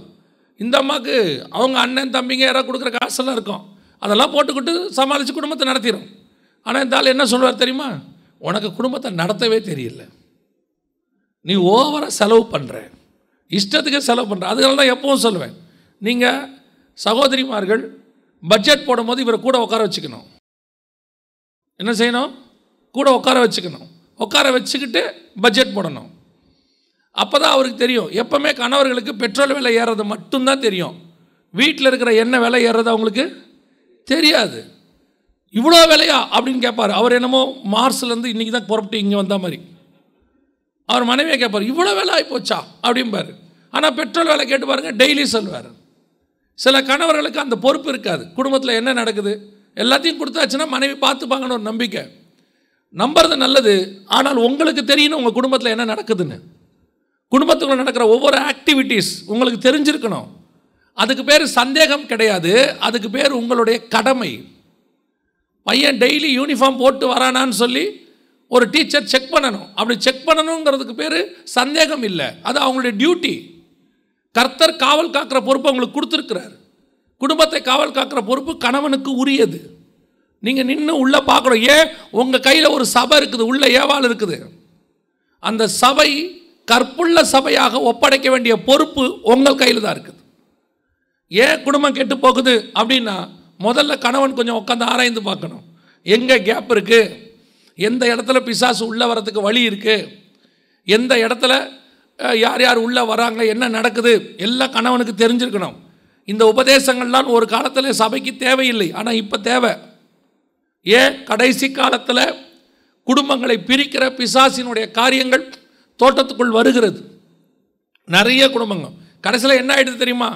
இந்த அம்மாவுக்கு அவங்க அண்ணன் தம்பிங்க யாராவது கொடுக்குற காசெல்லாம் இருக்கும் அதெல்லாம் போட்டுக்கிட்டு சமாளித்து குடும்பத்தை நடத்திடும் ஆனால் இந்த ஆள் என்ன சொல்லுவார் தெரியுமா உனக்கு குடும்பத்தை நடத்தவே தெரியல நீ ஓவராக செலவு பண்ணுற இஷ்டத்துக்கே செலவு பண்ணுற அதுக்கெல்லாம் தான் எப்பவும் சொல்லுவேன் நீங்கள் சகோதரிமார்கள் பட்ஜெட் போடும்போது இவரை கூட உட்கார வச்சுக்கணும் என்ன செய்யணும் கூட உட்கார வச்சுக்கணும் உட்கார வச்சுக்கிட்டு பட்ஜெட் போடணும் அப்போ தான் அவருக்கு தெரியும் எப்போவுமே கணவர்களுக்கு பெட்ரோல் விலை ஏறது மட்டும்தான் தெரியும் வீட்டில் இருக்கிற எண்ணெய் விலை ஏறது அவங்களுக்கு தெரியாது இவ்வளோ விலையா அப்படின்னு கேட்பார் அவர் என்னமோ மார்ஸ்லேருந்து இன்றைக்கி தான் புறப்பட்டு இங்கே வந்த மாதிரி அவர் மனைவியை கேட்பார் இவ்வளோ விலை ஆகிப்போச்சா அப்படிம்பார் ஆனால் பெட்ரோல் விலை கேட்டு பாருங்கள் டெய்லி சொல்வார் சில கணவர்களுக்கு அந்த பொறுப்பு இருக்காது குடும்பத்தில் என்ன நடக்குது எல்லாத்தையும் கொடுத்தாச்சுன்னா மனைவி பார்த்துப்பாங்கன்னு ஒரு நம்பிக்கை நம்புறது நல்லது ஆனால் உங்களுக்கு தெரியணும் உங்கள் குடும்பத்தில் என்ன நடக்குதுன்னு குடும்பத்துக்குள்ள நடக்கிற ஒவ்வொரு ஆக்டிவிட்டீஸ் உங்களுக்கு தெரிஞ்சிருக்கணும் அதுக்கு பேர் சந்தேகம் கிடையாது அதுக்கு பேர் உங்களுடைய கடமை பையன் டெய்லி யூனிஃபார்ம் போட்டு வரானான்னு சொல்லி ஒரு டீச்சர் செக் பண்ணணும் அப்படி செக் பண்ணணுங்கிறதுக்கு பேர் சந்தேகம் இல்லை அது அவங்களுடைய டியூட்டி கர்த்தர் காவல் காக்கிற பொறுப்பு அவங்களுக்கு கொடுத்துருக்கிறார் குடும்பத்தை காவல் காக்கிற பொறுப்பு கணவனுக்கு உரியது நீங்கள் நின்று உள்ளே பார்க்குறோம் ஏன் உங்கள் கையில் ஒரு சபை இருக்குது உள்ளே ஏவால் இருக்குது அந்த சபை கற்புள்ள சபையாக ஒப்படைக்க வேண்டிய பொறுப்பு உங்கள் கையில் தான் இருக்குது ஏன் குடும்பம் கெட்டு போகுது அப்படின்னா முதல்ல கணவன் கொஞ்சம் உட்காந்து ஆராய்ந்து பார்க்கணும் எங்கே கேப் இருக்குது எந்த இடத்துல பிசாசு உள்ளே வரத்துக்கு வழி இருக்குது எந்த இடத்துல யார் யார் உள்ளே வராங்க என்ன நடக்குது எல்லாம் கணவனுக்கு தெரிஞ்சிருக்கணும் இந்த உபதேசங்கள்லாம் ஒரு காலத்தில் சபைக்கு தேவையில்லை ஆனால் இப்போ தேவை ஏன் கடைசி காலத்தில் குடும்பங்களை பிரிக்கிற பிசாசினுடைய காரியங்கள் தோட்டத்துக்குள் வருகிறது நிறைய குடும்பங்கள் கடைசியில் என்ன ஆகிடுது தெரியுமா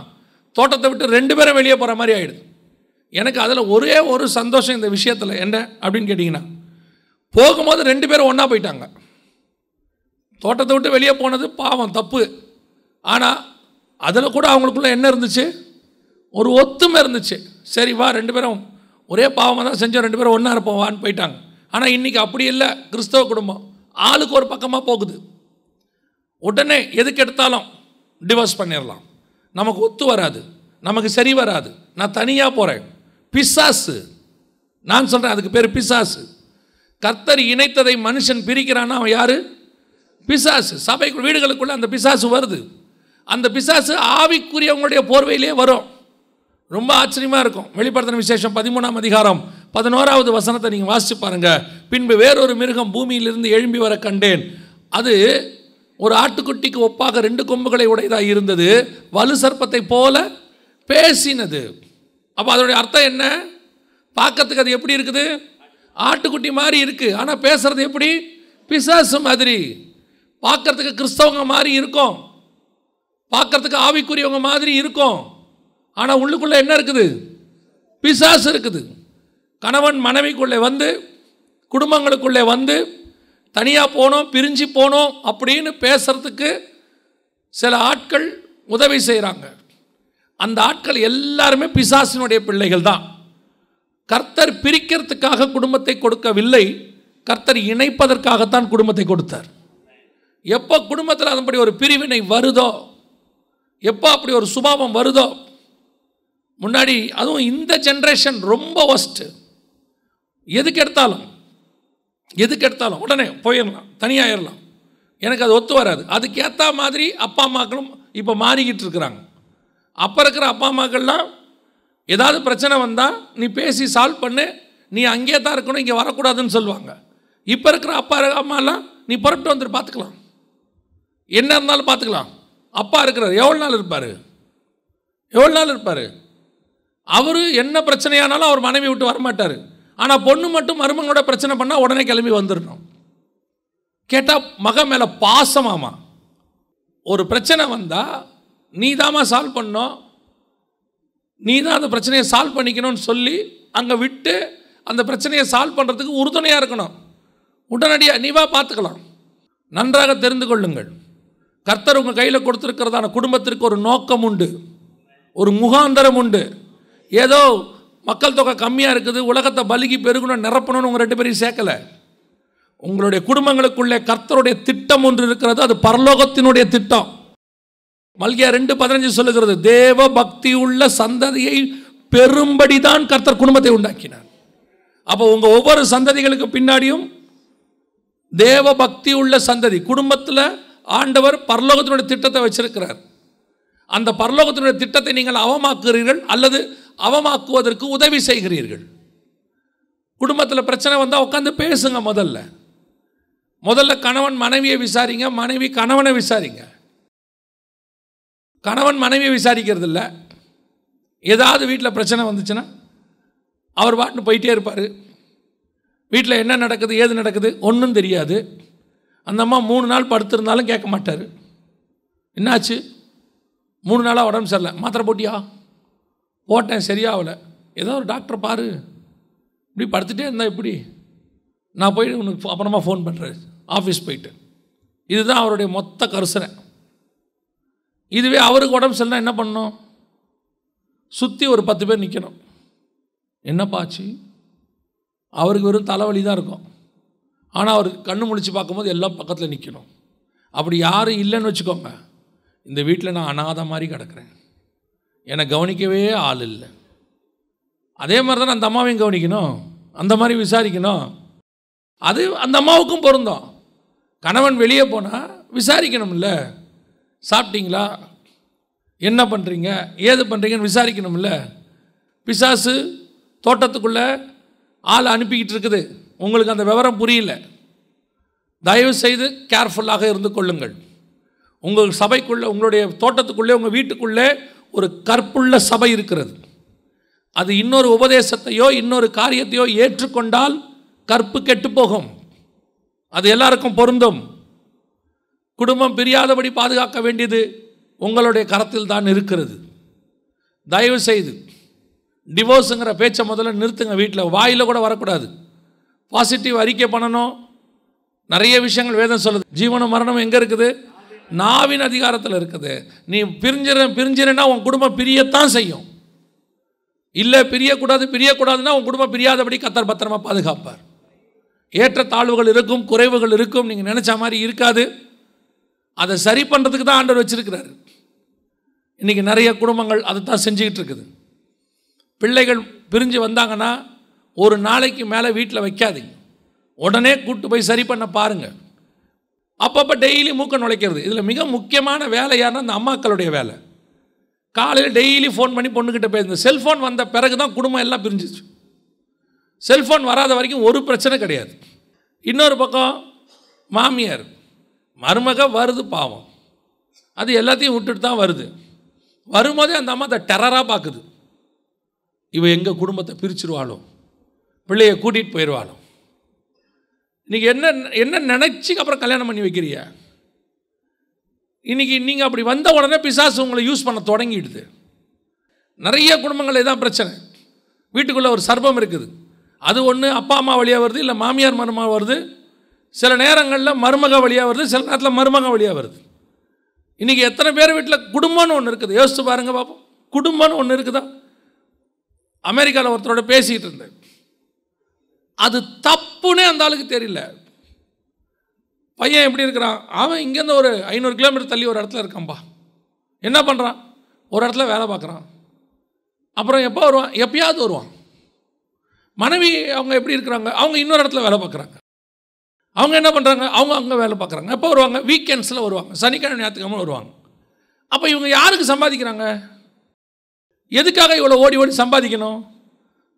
தோட்டத்தை விட்டு ரெண்டு பேரும் வெளியே போகிற மாதிரி ஆகிடுது எனக்கு அதில் ஒரே ஒரு சந்தோஷம் இந்த விஷயத்தில் என்ன அப்படின்னு கேட்டிங்கன்னா போகும்போது ரெண்டு பேரும் ஒன்றா போயிட்டாங்க தோட்டத்தை விட்டு வெளியே போனது பாவம் தப்பு ஆனால் அதில் கூட அவங்களுக்குள்ளே என்ன இருந்துச்சு ஒரு ஒத்துமை இருந்துச்சு சரி வா ரெண்டு பேரும் ஒரே பாவமாக தான் செஞ்சோம் ரெண்டு பேரும் ஒன்றா இருப்போம் வான்னு போயிட்டாங்க ஆனால் இன்றைக்கி அப்படி இல்லை கிறிஸ்தவ குடும்பம் ஆளுக்கு ஒரு பக்கமாக போகுது உடனே எதுக்கு எடுத்தாலும் டிவோர்ஸ் பண்ணிடலாம் நமக்கு ஒத்து வராது நமக்கு சரி வராது நான் தனியாக போகிறேன் பிசாசு நான் சொல்கிறேன் அதுக்கு பேர் பிசாசு கர்த்தர் இணைத்ததை மனுஷன் பிரிக்கிறான்னா அவன் யார் பிசாசு சபை வீடுகளுக்குள்ளே அந்த பிசாசு வருது அந்த பிசாசு ஆவிக்குரியவங்களுடைய போர்வையிலே வரும் ரொம்ப ஆச்சரியமாக இருக்கும் வெளிப்படுத்தின விசேஷம் பதிமூணாம் அதிகாரம் பதினோராவது வசனத்தை நீங்கள் வாசித்து பாருங்கள் பின்பு வேறொரு மிருகம் பூமியிலிருந்து எழும்பி வர கண்டேன் அது ஒரு ஆட்டுக்குட்டிக்கு ஒப்பாக ரெண்டு கொம்புகளை உடையதாக இருந்தது வலு சர்ப்பத்தை போல பேசினது அப்போ அதோடைய அர்த்தம் என்ன பார்க்கறதுக்கு அது எப்படி இருக்குது ஆட்டுக்குட்டி மாதிரி இருக்குது ஆனால் பேசுகிறது எப்படி பிசாசு மாதிரி பார்க்கறதுக்கு கிறிஸ்தவங்க மாதிரி இருக்கும் பார்க்கறதுக்கு ஆவிக்குரியவங்க மாதிரி இருக்கும் ஆனால் உள்ளுக்குள்ளே என்ன இருக்குது பிசாசு இருக்குது கணவன் மனைவிக்குள்ளே வந்து குடும்பங்களுக்குள்ளே வந்து தனியாக போனோம் பிரிஞ்சு போனோம் அப்படின்னு பேசுகிறதுக்கு சில ஆட்கள் உதவி செய்கிறாங்க அந்த ஆட்கள் எல்லாருமே பிசாசினுடைய பிள்ளைகள் தான் கர்த்தர் பிரிக்கிறதுக்காக குடும்பத்தை கொடுக்கவில்லை கர்த்தர் இணைப்பதற்காகத்தான் குடும்பத்தை கொடுத்தார் எப்போ குடும்பத்தில் அதன்படி ஒரு பிரிவினை வருதோ எப்போ அப்படி ஒரு சுபாவம் வருதோ முன்னாடி அதுவும் இந்த ஜென்ரேஷன் ரொம்ப ஒஸ்ட்டு எதுக்கு எடுத்தாலும் எதுக்கு எடுத்தாலும் உடனே போயிடலாம் தனியாகிடலாம் எனக்கு அது ஒத்து வராது அதுக்கேற்ற மாதிரி அப்பா அம்மாக்களும் இப்போ மாறிக்கிட்டு இருக்கிறாங்க அப்போ இருக்கிற அப்பா அம்மாக்கள்லாம் ஏதாவது பிரச்சனை வந்தால் நீ பேசி சால்வ் பண்ணு நீ அங்கேயே தான் இருக்கணும் இங்கே வரக்கூடாதுன்னு சொல்லுவாங்க இப்போ இருக்கிற அப்பா அம்மாலாம் நீ புறப்பட்டு வந்துட்டு பார்த்துக்கலாம் என்ன இருந்தாலும் பார்த்துக்கலாம் அப்பா இருக்கிறார் எவ்வளோ நாள் இருப்பார் எவ்வளோ நாள் இருப்பார் அவர் என்ன பிரச்சனையானாலும் அவர் மனைவி விட்டு வரமாட்டார் ஆனால் பொண்ணு மட்டும் மருமகனோட பிரச்சனை பண்ணால் உடனே கிளம்பி வந்துடணும் கேட்டால் மக மேலே பாசமாமா ஒரு பிரச்சனை வந்தால் நீ தாமா சால்வ் பண்ணோம் நீ தான் அந்த பிரச்சனையை சால்வ் பண்ணிக்கணும்னு சொல்லி அங்கே விட்டு அந்த பிரச்சனையை சால்வ் பண்ணுறதுக்கு உறுதுணையாக இருக்கணும் உடனடியாக நீவா பார்த்துக்கலாம் நன்றாக தெரிந்து கொள்ளுங்கள் கர்த்தர் உங்கள் கையில் கொடுத்துருக்கிறதான குடும்பத்திற்கு ஒரு நோக்கம் உண்டு ஒரு முகாந்தரம் உண்டு ஏதோ மக்கள் தொகை கம்மியாக இருக்குது உலகத்தை பலுகி பெருகணும் நிரப்பணும்னு உங்கள் ரெண்டு பேரையும் சேர்க்கலை உங்களுடைய குடும்பங்களுக்குள்ளே கர்த்தருடைய திட்டம் ஒன்று இருக்கிறது அது பரலோகத்தினுடைய திட்டம் மல்கியா ரெண்டு பதினஞ்சு சொல்லுகிறது தேவ பக்தி உள்ள சந்ததியை பெரும்படி தான் கர்த்தர் குடும்பத்தை உண்டாக்கினார் அப்போ உங்கள் ஒவ்வொரு சந்ததிகளுக்கு பின்னாடியும் தேவ பக்தி உள்ள சந்ததி குடும்பத்தில் ஆண்டவர் பரலோகத்தினுடைய திட்டத்தை வச்சிருக்கிறார் அந்த பரலோகத்தினுடைய திட்டத்தை நீங்கள் அவமாக்குறீர்கள் அல்லது அவமாக்குவதற்கு உதவி செய்கிறீர்கள் குடும்பத்தில் பிரச்சனை வந்தால் உட்காந்து பேசுங்க முதல்ல முதல்ல கணவன் மனைவியை விசாரிங்க மனைவி கணவனை விசாரிங்க கணவன் மனைவியை விசாரிக்கிறது இல்லை ஏதாவது வீட்டில் பிரச்சனை வந்துச்சுன்னா அவர் பாட்டு போயிட்டே இருப்பார் வீட்டில் என்ன நடக்குது ஏது நடக்குது ஒன்றும் தெரியாது அந்த அம்மா மூணு நாள் படுத்திருந்தாலும் கேட்க மாட்டார் என்னாச்சு மூணு நாளாக உடம்பு சரியில்லை மாத்திரை போட்டியா போட்டேன் சரியாகலை ஏதோ ஒரு டாக்டர் பாரு இப்படி படுத்துகிட்டே இருந்தால் எப்படி நான் போய் உனக்கு அப்புறமா ஃபோன் பண்ணுறேன் ஆஃபீஸ் போயிட்டு இதுதான் அவருடைய மொத்த கருசனை இதுவே அவருக்கு உடம்பு சரியில்லை என்ன பண்ணணும் சுற்றி ஒரு பத்து பேர் நிற்கணும் என்னப்பாச்சு அவருக்கு வெறும் தலைவலி தான் இருக்கும் ஆனால் அவர் கண்ணு முழிச்சு பார்க்கும்போது எல்லாம் பக்கத்தில் நிற்கணும் அப்படி யாரும் இல்லைன்னு வச்சுக்கோங்க இந்த வீட்டில் நான் அனாத மாதிரி கிடக்கிறேன் என்னை கவனிக்கவே ஆள் இல்லை அதே மாதிரி தானே அந்த அம்மாவையும் கவனிக்கணும் அந்த மாதிரி விசாரிக்கணும் அது அந்த அம்மாவுக்கும் பொருந்தோம் கணவன் வெளியே போனால் விசாரிக்கணும்ல சாப்பிட்டீங்களா என்ன பண்ணுறீங்க ஏது பண்ணுறீங்கன்னு விசாரிக்கணும்ல பிசாசு தோட்டத்துக்குள்ளே ஆள் அனுப்பிக்கிட்டு இருக்குது உங்களுக்கு அந்த விவரம் புரியல தயவு செய்து கேர்ஃபுல்லாக இருந்து கொள்ளுங்கள் உங்கள் சபைக்குள்ளே உங்களுடைய தோட்டத்துக்குள்ளே உங்கள் வீட்டுக்குள்ளே ஒரு கற்புள்ள சபை இருக்கிறது அது இன்னொரு உபதேசத்தையோ இன்னொரு காரியத்தையோ ஏற்றுக்கொண்டால் கற்பு கெட்டு போகும் அது எல்லாருக்கும் பொருந்தும் குடும்பம் பிரியாதபடி பாதுகாக்க வேண்டியது உங்களுடைய கரத்தில் தான் இருக்கிறது தயவு செய்து டிவோர்ஸுங்கிற பேச்சை முதல்ல நிறுத்துங்க வீட்டில் வாயில் கூட வரக்கூடாது பாசிட்டிவ் அறிக்கை பண்ணணும் நிறைய விஷயங்கள் வேதம் சொல்லுது ஜீவனம் மரணம் எங்கே இருக்குது நாவின் அதிகாரத்தில் இருக்குது நீ பிரிஞ்சிரு பிரிஞ்சிருன்னா உன் குடும்பம் பிரியத்தான் செய்யும் இல்லை பிரியக்கூடாது பிரியக்கூடாதுன்னா உன் குடும்பம் பிரியாதபடி கத்தர் பத்திரமா பாதுகாப்பார் ஏற்ற தாழ்வுகள் இருக்கும் குறைவுகள் இருக்கும் நீங்கள் நினச்ச மாதிரி இருக்காது அதை சரி பண்ணுறதுக்கு தான் ஆண்டவர் வச்சுருக்கிறாரு இன்றைக்கி நிறைய குடும்பங்கள் அதை தான் செஞ்சுக்கிட்டு இருக்குது பிள்ளைகள் பிரிஞ்சு வந்தாங்கன்னா ஒரு நாளைக்கு மேலே வீட்டில் வைக்காதீங்க உடனே கூப்பிட்டு போய் சரி பண்ண பாருங்கள் அப்பப்போ டெய்லி மூக்க நுழைக்கிறது இதில் மிக முக்கியமான வேலை யாருன்னா அந்த அம்மாக்களுடைய வேலை காலையில் டெய்லி ஃபோன் பண்ணி பொண்ணுக்கிட்ட பேசுது செல்ஃபோன் வந்த பிறகு தான் குடும்பம் எல்லாம் பிரிஞ்சிச்சு செல்ஃபோன் வராத வரைக்கும் ஒரு பிரச்சனை கிடையாது இன்னொரு பக்கம் மாமியார் மருமக வருது பாவம் அது எல்லாத்தையும் விட்டுட்டு தான் வருது வரும்போதே அந்த அம்மா அதை டெரராக பார்க்குது இவ எங்கள் குடும்பத்தை பிரிச்சிருவாளோ பிள்ளையை கூட்டிகிட்டு போயிடுவாளோ நீங்கள் என்ன என்ன நினச்சி அப்புறம் கல்யாணம் பண்ணி வைக்கிறீங்க இன்னைக்கு நீங்கள் அப்படி வந்த உடனே பிசாசு உங்களை யூஸ் பண்ண தொடங்கிடுது நிறைய குடும்பங்கள் இதான் பிரச்சனை வீட்டுக்குள்ளே ஒரு சர்பம் இருக்குது அது ஒன்று அப்பா அம்மா வழியாக வருது இல்லை மாமியார் மருமா வருது சில நேரங்களில் மருமக வழியாக வருது சில நேரத்தில் மருமக வழியாக வருது இன்றைக்கி எத்தனை பேர் வீட்டில் குடும்பம்னு ஒன்று இருக்குது யோசித்து பாருங்கள் பார்ப்போம் குடும்பம்னு ஒன்று இருக்குதா அமெரிக்காவில் ஒருத்தரோட பேசிகிட்டு இருந்தேன் அது தப்பு தப்புன்னே அந்த ஆளுக்கு தெரியல பையன் எப்படி இருக்கிறான் அவன் இங்கேருந்து ஒரு ஐநூறு கிலோமீட்டர் தள்ளி ஒரு இடத்துல இருக்கான்பா என்ன பண்ணுறான் ஒரு இடத்துல வேலை பார்க்குறான் அப்புறம் எப்போ வருவான் எப்பயாவது வருவான் மனைவி அவங்க எப்படி இருக்கிறாங்க அவங்க இன்னொரு இடத்துல வேலை பார்க்குறாங்க அவங்க என்ன பண்ணுறாங்க அவங்க அங்கே வேலை பார்க்குறாங்க எப்போ வருவாங்க வீக்கெண்ட்ஸில் வருவாங்க சனிக்கிழமை ஞாயிற்றுக்கிழமை வருவாங்க அப்போ இவங்க யாருக்கு சம்பாதிக்கிறாங்க எதுக்காக இவ்வளோ ஓடி ஓடி சம்பாதிக்கணும்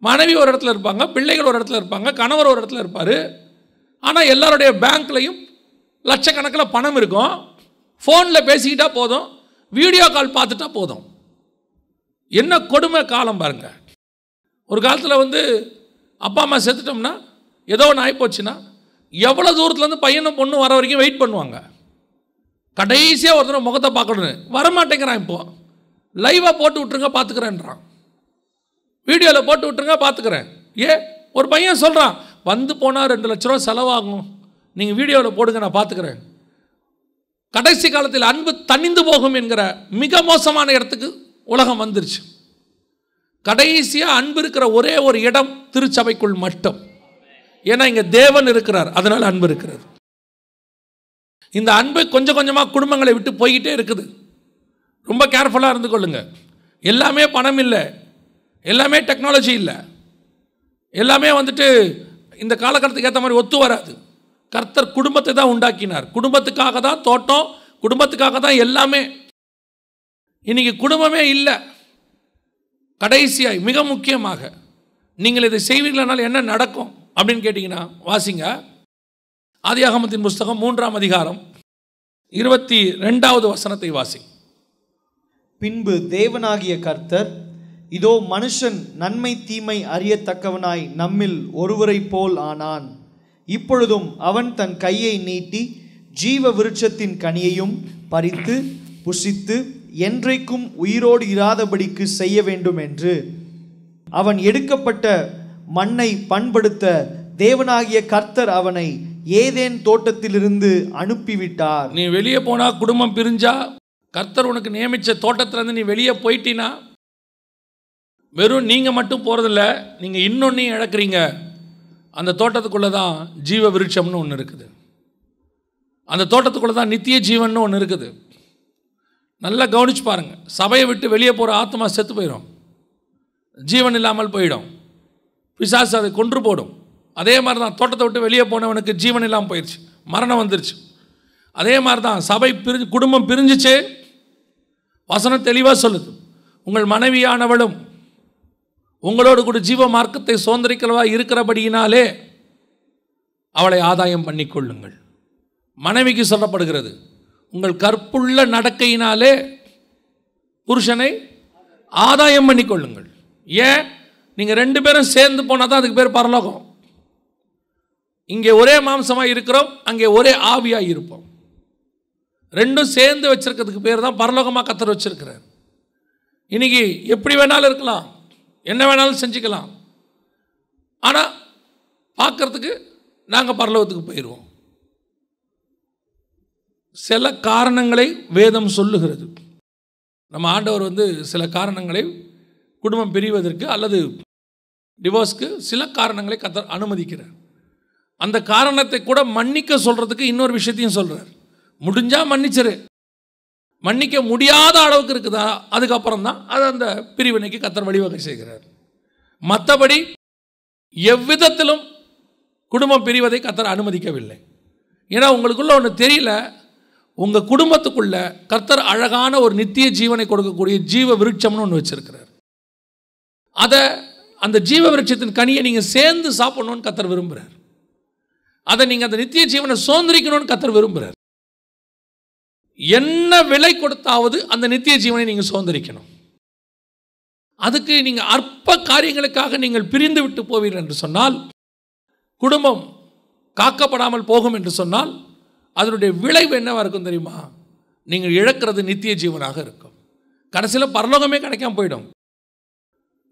மனைவி ஒரு இடத்துல இருப்பாங்க பிள்ளைகள் ஒரு இடத்துல இருப்பாங்க கணவர் ஒரு இடத்துல இருப்பார் ஆனால் எல்லாருடைய பேங்க்லேயும் லட்சக்கணக்கில் பணம் இருக்கும் ஃபோனில் பேசிக்கிட்டால் போதும் வீடியோ கால் பார்த்துட்டா போதும் என்ன கொடுமை காலம் பாருங்கள் ஒரு காலத்தில் வந்து அப்பா அம்மா செத்துட்டோம்னா ஏதோ ஒன்று ஆகிப்போச்சுன்னா எவ்வளோ தூரத்துலேருந்து பையனும் பொண்ணும் வர வரைக்கும் வெயிட் பண்ணுவாங்க கடைசியாக ஒருத்தனை முகத்தை பார்க்கணும் வரமாட்டேங்கிறான் இப்போது லைவாக போட்டு விட்ருங்க பார்த்துக்கிறேன்றான் வீடியோவில் போட்டு விட்டுருங்க பார்த்துக்கிறேன் ஏ ஒரு பையன் சொல்கிறான் வந்து போனால் ரெண்டு லட்ச ரூபா செலவாகும் நீங்கள் வீடியோவில் போடுங்க நான் பார்த்துக்கிறேன் கடைசி காலத்தில் அன்பு தனிந்து போகும் என்கிற மிக மோசமான இடத்துக்கு உலகம் வந்துருச்சு கடைசியாக அன்பு இருக்கிற ஒரே ஒரு இடம் திருச்சபைக்குள் மட்டும் ஏன்னா இங்கே தேவன் இருக்கிறார் அதனால் அன்பு இருக்கிறது இந்த அன்பு கொஞ்சம் கொஞ்சமாக குடும்பங்களை விட்டு போய்கிட்டே இருக்குது ரொம்ப கேர்ஃபுல்லாக இருந்து கொள்ளுங்கள் எல்லாமே பணம் இல்லை எல்லாமே டெக்னாலஜி இல்லை எல்லாமே வந்துட்டு இந்த காலகட்டத்துக்கு ஏற்ற மாதிரி ஒத்து வராது கர்த்தர் குடும்பத்தை தான் உண்டாக்கினார் குடும்பத்துக்காக தான் தோட்டம் குடும்பத்துக்காக தான் எல்லாமே இன்றைக்கி குடும்பமே இல்லை கடைசியாய் மிக முக்கியமாக நீங்கள் இதை செய்வீர்களானால் என்ன நடக்கும் அப்படின்னு கேட்டிங்கன்னா வாசிங்க ஆதியாகமத்தின் புஸ்தகம் மூன்றாம் அதிகாரம் இருபத்தி ரெண்டாவது வசனத்தை வாசி பின்பு தேவனாகிய கர்த்தர் இதோ மனுஷன் நன்மை தீமை அறியத்தக்கவனாய் நம்மில் ஒருவரை போல் ஆனான் இப்பொழுதும் அவன் தன் கையை நீட்டி ஜீவ விருட்சத்தின் கனியையும் பறித்து புஷித்து என்றைக்கும் உயிரோடு இராதபடிக்கு செய்ய வேண்டும் என்று அவன் எடுக்கப்பட்ட மண்ணை பண்படுத்த தேவனாகிய கர்த்தர் அவனை ஏதேன் தோட்டத்திலிருந்து அனுப்பிவிட்டார் நீ வெளியே போனா குடும்பம் பிரிஞ்சா கர்த்தர் உனக்கு நியமிச்ச தோட்டத்திலிருந்து நீ வெளியே போயிட்டினா வெறும் நீங்கள் மட்டும் போகிறதில்ல நீங்கள் இன்னொன்றையும் இழக்கிறீங்க அந்த தோட்டத்துக்குள்ளே தான் ஜீவ விருட்சம்னு ஒன்று இருக்குது அந்த தோட்டத்துக்குள்ளே தான் நித்திய ஜீவன் ஒன்று இருக்குது நல்லா கவனிச்சு பாருங்கள் சபையை விட்டு வெளியே போகிற ஆத்மா செத்து போயிடும் ஜீவன் இல்லாமல் போயிடும் பிசாசு அதை கொன்று போடும் அதே மாதிரி தான் தோட்டத்தை விட்டு வெளியே போனவனுக்கு ஜீவன் இல்லாமல் போயிடுச்சு மரணம் வந்துருச்சு அதே மாதிரி தான் சபை பிரிஞ்சு குடும்பம் பிரிஞ்சிச்சு வசனம் தெளிவாக சொல்லுது உங்கள் மனைவியானவளும் உங்களோடு கூட ஜீவ மார்க்கத்தை சுதந்திரிக்கிறவா இருக்கிறபடியினாலே அவளை ஆதாயம் பண்ணிக்கொள்ளுங்கள் மனைவிக்கு சொல்லப்படுகிறது உங்கள் கற்புள்ள நடக்கையினாலே புருஷனை ஆதாயம் பண்ணிக்கொள்ளுங்கள் ஏன் நீங்கள் ரெண்டு பேரும் சேர்ந்து போனால் தான் அதுக்கு பேர் பரலோகம் இங்கே ஒரே மாம்சமாக இருக்கிறோம் அங்கே ஒரே ஆவியாக இருப்போம் ரெண்டும் சேர்ந்து வச்சுருக்கிறதுக்கு பேர் தான் பரலோகமாக கத்தர் வச்சுருக்கிறார் இன்றைக்கி எப்படி வேணாலும் இருக்கலாம் என்ன வேணாலும் செஞ்சுக்கலாம் ஆனால் பார்க்குறதுக்கு நாங்கள் பரலோகத்துக்கு போயிடுவோம் சில காரணங்களை வேதம் சொல்லுகிறது நம்ம ஆண்டவர் வந்து சில காரணங்களை குடும்பம் பிரிவதற்கு அல்லது டிவோர்ஸ்க்கு சில காரணங்களை கத்த அனுமதிக்கிறார் அந்த காரணத்தை கூட மன்னிக்க சொல்கிறதுக்கு இன்னொரு விஷயத்தையும் சொல்கிறார் முடிஞ்சால் மன்னிச்சிரு மன்னிக்க முடியாத அளவுக்கு இருக்குதா அதுக்கப்புறம் தான் அது அந்த பிரிவினைக்கு கத்தர் வழிவகை செய்கிறார் மற்றபடி எவ்விதத்திலும் குடும்பம் பிரிவதை கத்தர் அனுமதிக்கவில்லை ஏன்னா உங்களுக்குள்ள ஒன்று தெரியல உங்கள் குடும்பத்துக்குள்ள கர்த்தர் அழகான ஒரு நித்திய ஜீவனை கொடுக்கக்கூடிய ஜீவ விருட்சம்னு ஒன்று வச்சுருக்கிறார் அதை அந்த ஜீவ விருட்சத்தின் கனியை நீங்கள் சேர்ந்து சாப்பிடணும்னு கத்தர் விரும்புகிறார் அதை நீங்கள் அந்த நித்திய ஜீவனை சுதந்திரிக்கணும்னு கத்தர் விரும்புகிறார் என்ன விலை கொடுத்தாவது அந்த நித்திய ஜீவனை நீங்கள் சுதந்திரிக்கணும் அதுக்கு நீங்கள் அற்ப காரியங்களுக்காக நீங்கள் பிரிந்து விட்டு போவீர்கள் என்று சொன்னால் குடும்பம் காக்கப்படாமல் போகும் என்று சொன்னால் அதனுடைய விளைவு என்னவாக இருக்கும் தெரியுமா நீங்கள் இழக்கிறது நித்திய ஜீவனாக இருக்கும் கடைசியில் பரலோகமே கிடைக்காம போயிடும்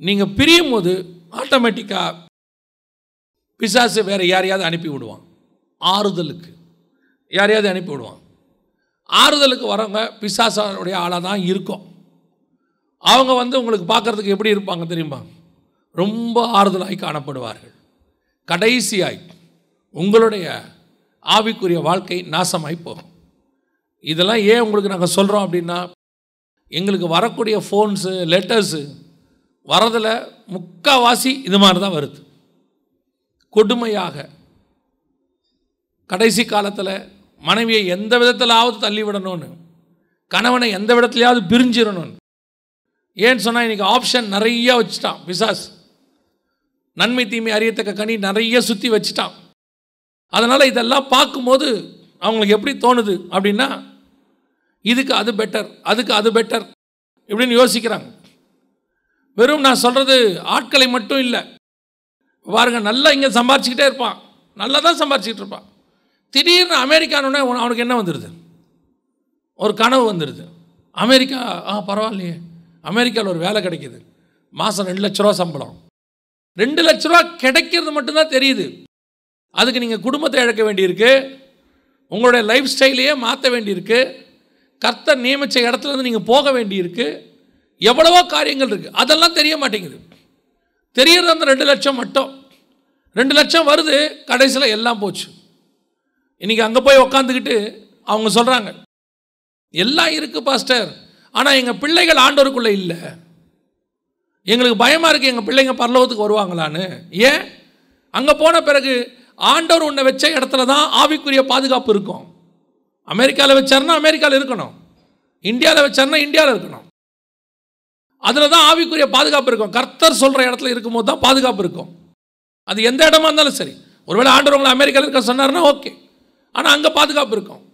நீங்கள் பிரியும் போது ஆட்டோமேட்டிக்காக பிசாசு வேறு யாரையாவது அனுப்பி விடுவான் ஆறுதலுக்கு யாரையாவது அனுப்பி விடுவான் ஆறுதலுக்கு வரவங்க பிசாசனுடைய ஆளாக தான் இருக்கும் அவங்க வந்து உங்களுக்கு பார்க்குறதுக்கு எப்படி இருப்பாங்க தெரியுமா ரொம்ப ஆறுதலாகி காணப்படுவார்கள் கடைசியாய் உங்களுடைய ஆவிக்குரிய வாழ்க்கை நாசமாய் போகும் இதெல்லாம் ஏன் உங்களுக்கு நாங்கள் சொல்கிறோம் அப்படின்னா எங்களுக்கு வரக்கூடிய ஃபோன்ஸு லெட்டர்ஸு வரதில் முக்கால்வாசி இது மாதிரி தான் வருது கொடுமையாக கடைசி காலத்தில் மனைவியை எந்த விதத்திலாவது தள்ளிவிடணும்னு கணவனை எந்த விடத்துலையாவது பிரிஞ்சிடணும்னு ஏன்னு சொன்னால் இன்றைக்கி ஆப்ஷன் நிறையா வச்சுட்டான் விசாஸ் நன்மை தீமை அறியத்தக்க கனி நிறைய சுற்றி வச்சுட்டான் அதனால் இதெல்லாம் பார்க்கும்போது அவங்களுக்கு எப்படி தோணுது அப்படின்னா இதுக்கு அது பெட்டர் அதுக்கு அது பெட்டர் இப்படின்னு யோசிக்கிறாங்க வெறும் நான் சொல்கிறது ஆட்களை மட்டும் இல்லை பாருங்கள் நல்லா இங்கே சம்பாரிச்சிக்கிட்டே இருப்பான் நல்லா தான் சம்பாரிச்சிக்கிட்டு இருப்பான் திடீர்னு அமெரிக்கானுடனே அவனுக்கு என்ன வந்துடுது ஒரு கனவு வந்துடுது அமெரிக்கா ஆ பரவாயில்லையே அமெரிக்காவில் ஒரு வேலை கிடைக்கிது மாதம் ரெண்டு லட்ச ரூபா சம்பளம் ரெண்டு லட்ச ரூபா கிடைக்கிறது மட்டும்தான் தெரியுது அதுக்கு நீங்கள் குடும்பத்தை இழக்க வேண்டியிருக்கு உங்களுடைய லைஃப் ஸ்டைலையே மாற்ற வேண்டியிருக்கு கர்த்தர் நியமித்த இடத்துலேருந்து நீங்கள் போக வேண்டியிருக்கு எவ்வளவோ காரியங்கள் இருக்குது அதெல்லாம் தெரிய மாட்டேங்குது தெரியறது அந்த ரெண்டு லட்சம் மட்டும் ரெண்டு லட்சம் வருது கடைசியில் எல்லாம் போச்சு இன்றைக்கி அங்கே போய் உக்காந்துக்கிட்டு அவங்க சொல்கிறாங்க எல்லாம் இருக்குது பாஸ்டர் ஆனால் எங்கள் பிள்ளைகள் ஆண்டோருக்குள்ளே இல்லை எங்களுக்கு பயமாக இருக்குது எங்கள் பிள்ளைங்க பரலோகத்துக்கு வருவாங்களான்னு ஏன் அங்கே போன பிறகு ஆண்டவர் உன்னை வச்ச இடத்துல தான் ஆவிக்குரிய பாதுகாப்பு இருக்கும் அமெரிக்காவில் வச்சார்னா அமெரிக்காவில் இருக்கணும் இந்தியாவில் வச்சார்னா இந்தியாவில் இருக்கணும் அதில் தான் ஆவிக்குரிய பாதுகாப்பு இருக்கும் கர்த்தர் சொல்கிற இடத்துல இருக்கும்போது தான் பாதுகாப்பு இருக்கும் அது எந்த இடமா இருந்தாலும் சரி ஒருவேளை ஆண்டவர் உங்களை அமெரிக்காவில் இருக்க சொன்னார்னா ஓகே ஆனால் அங்கே பாதுகாப்பு இருக்கும்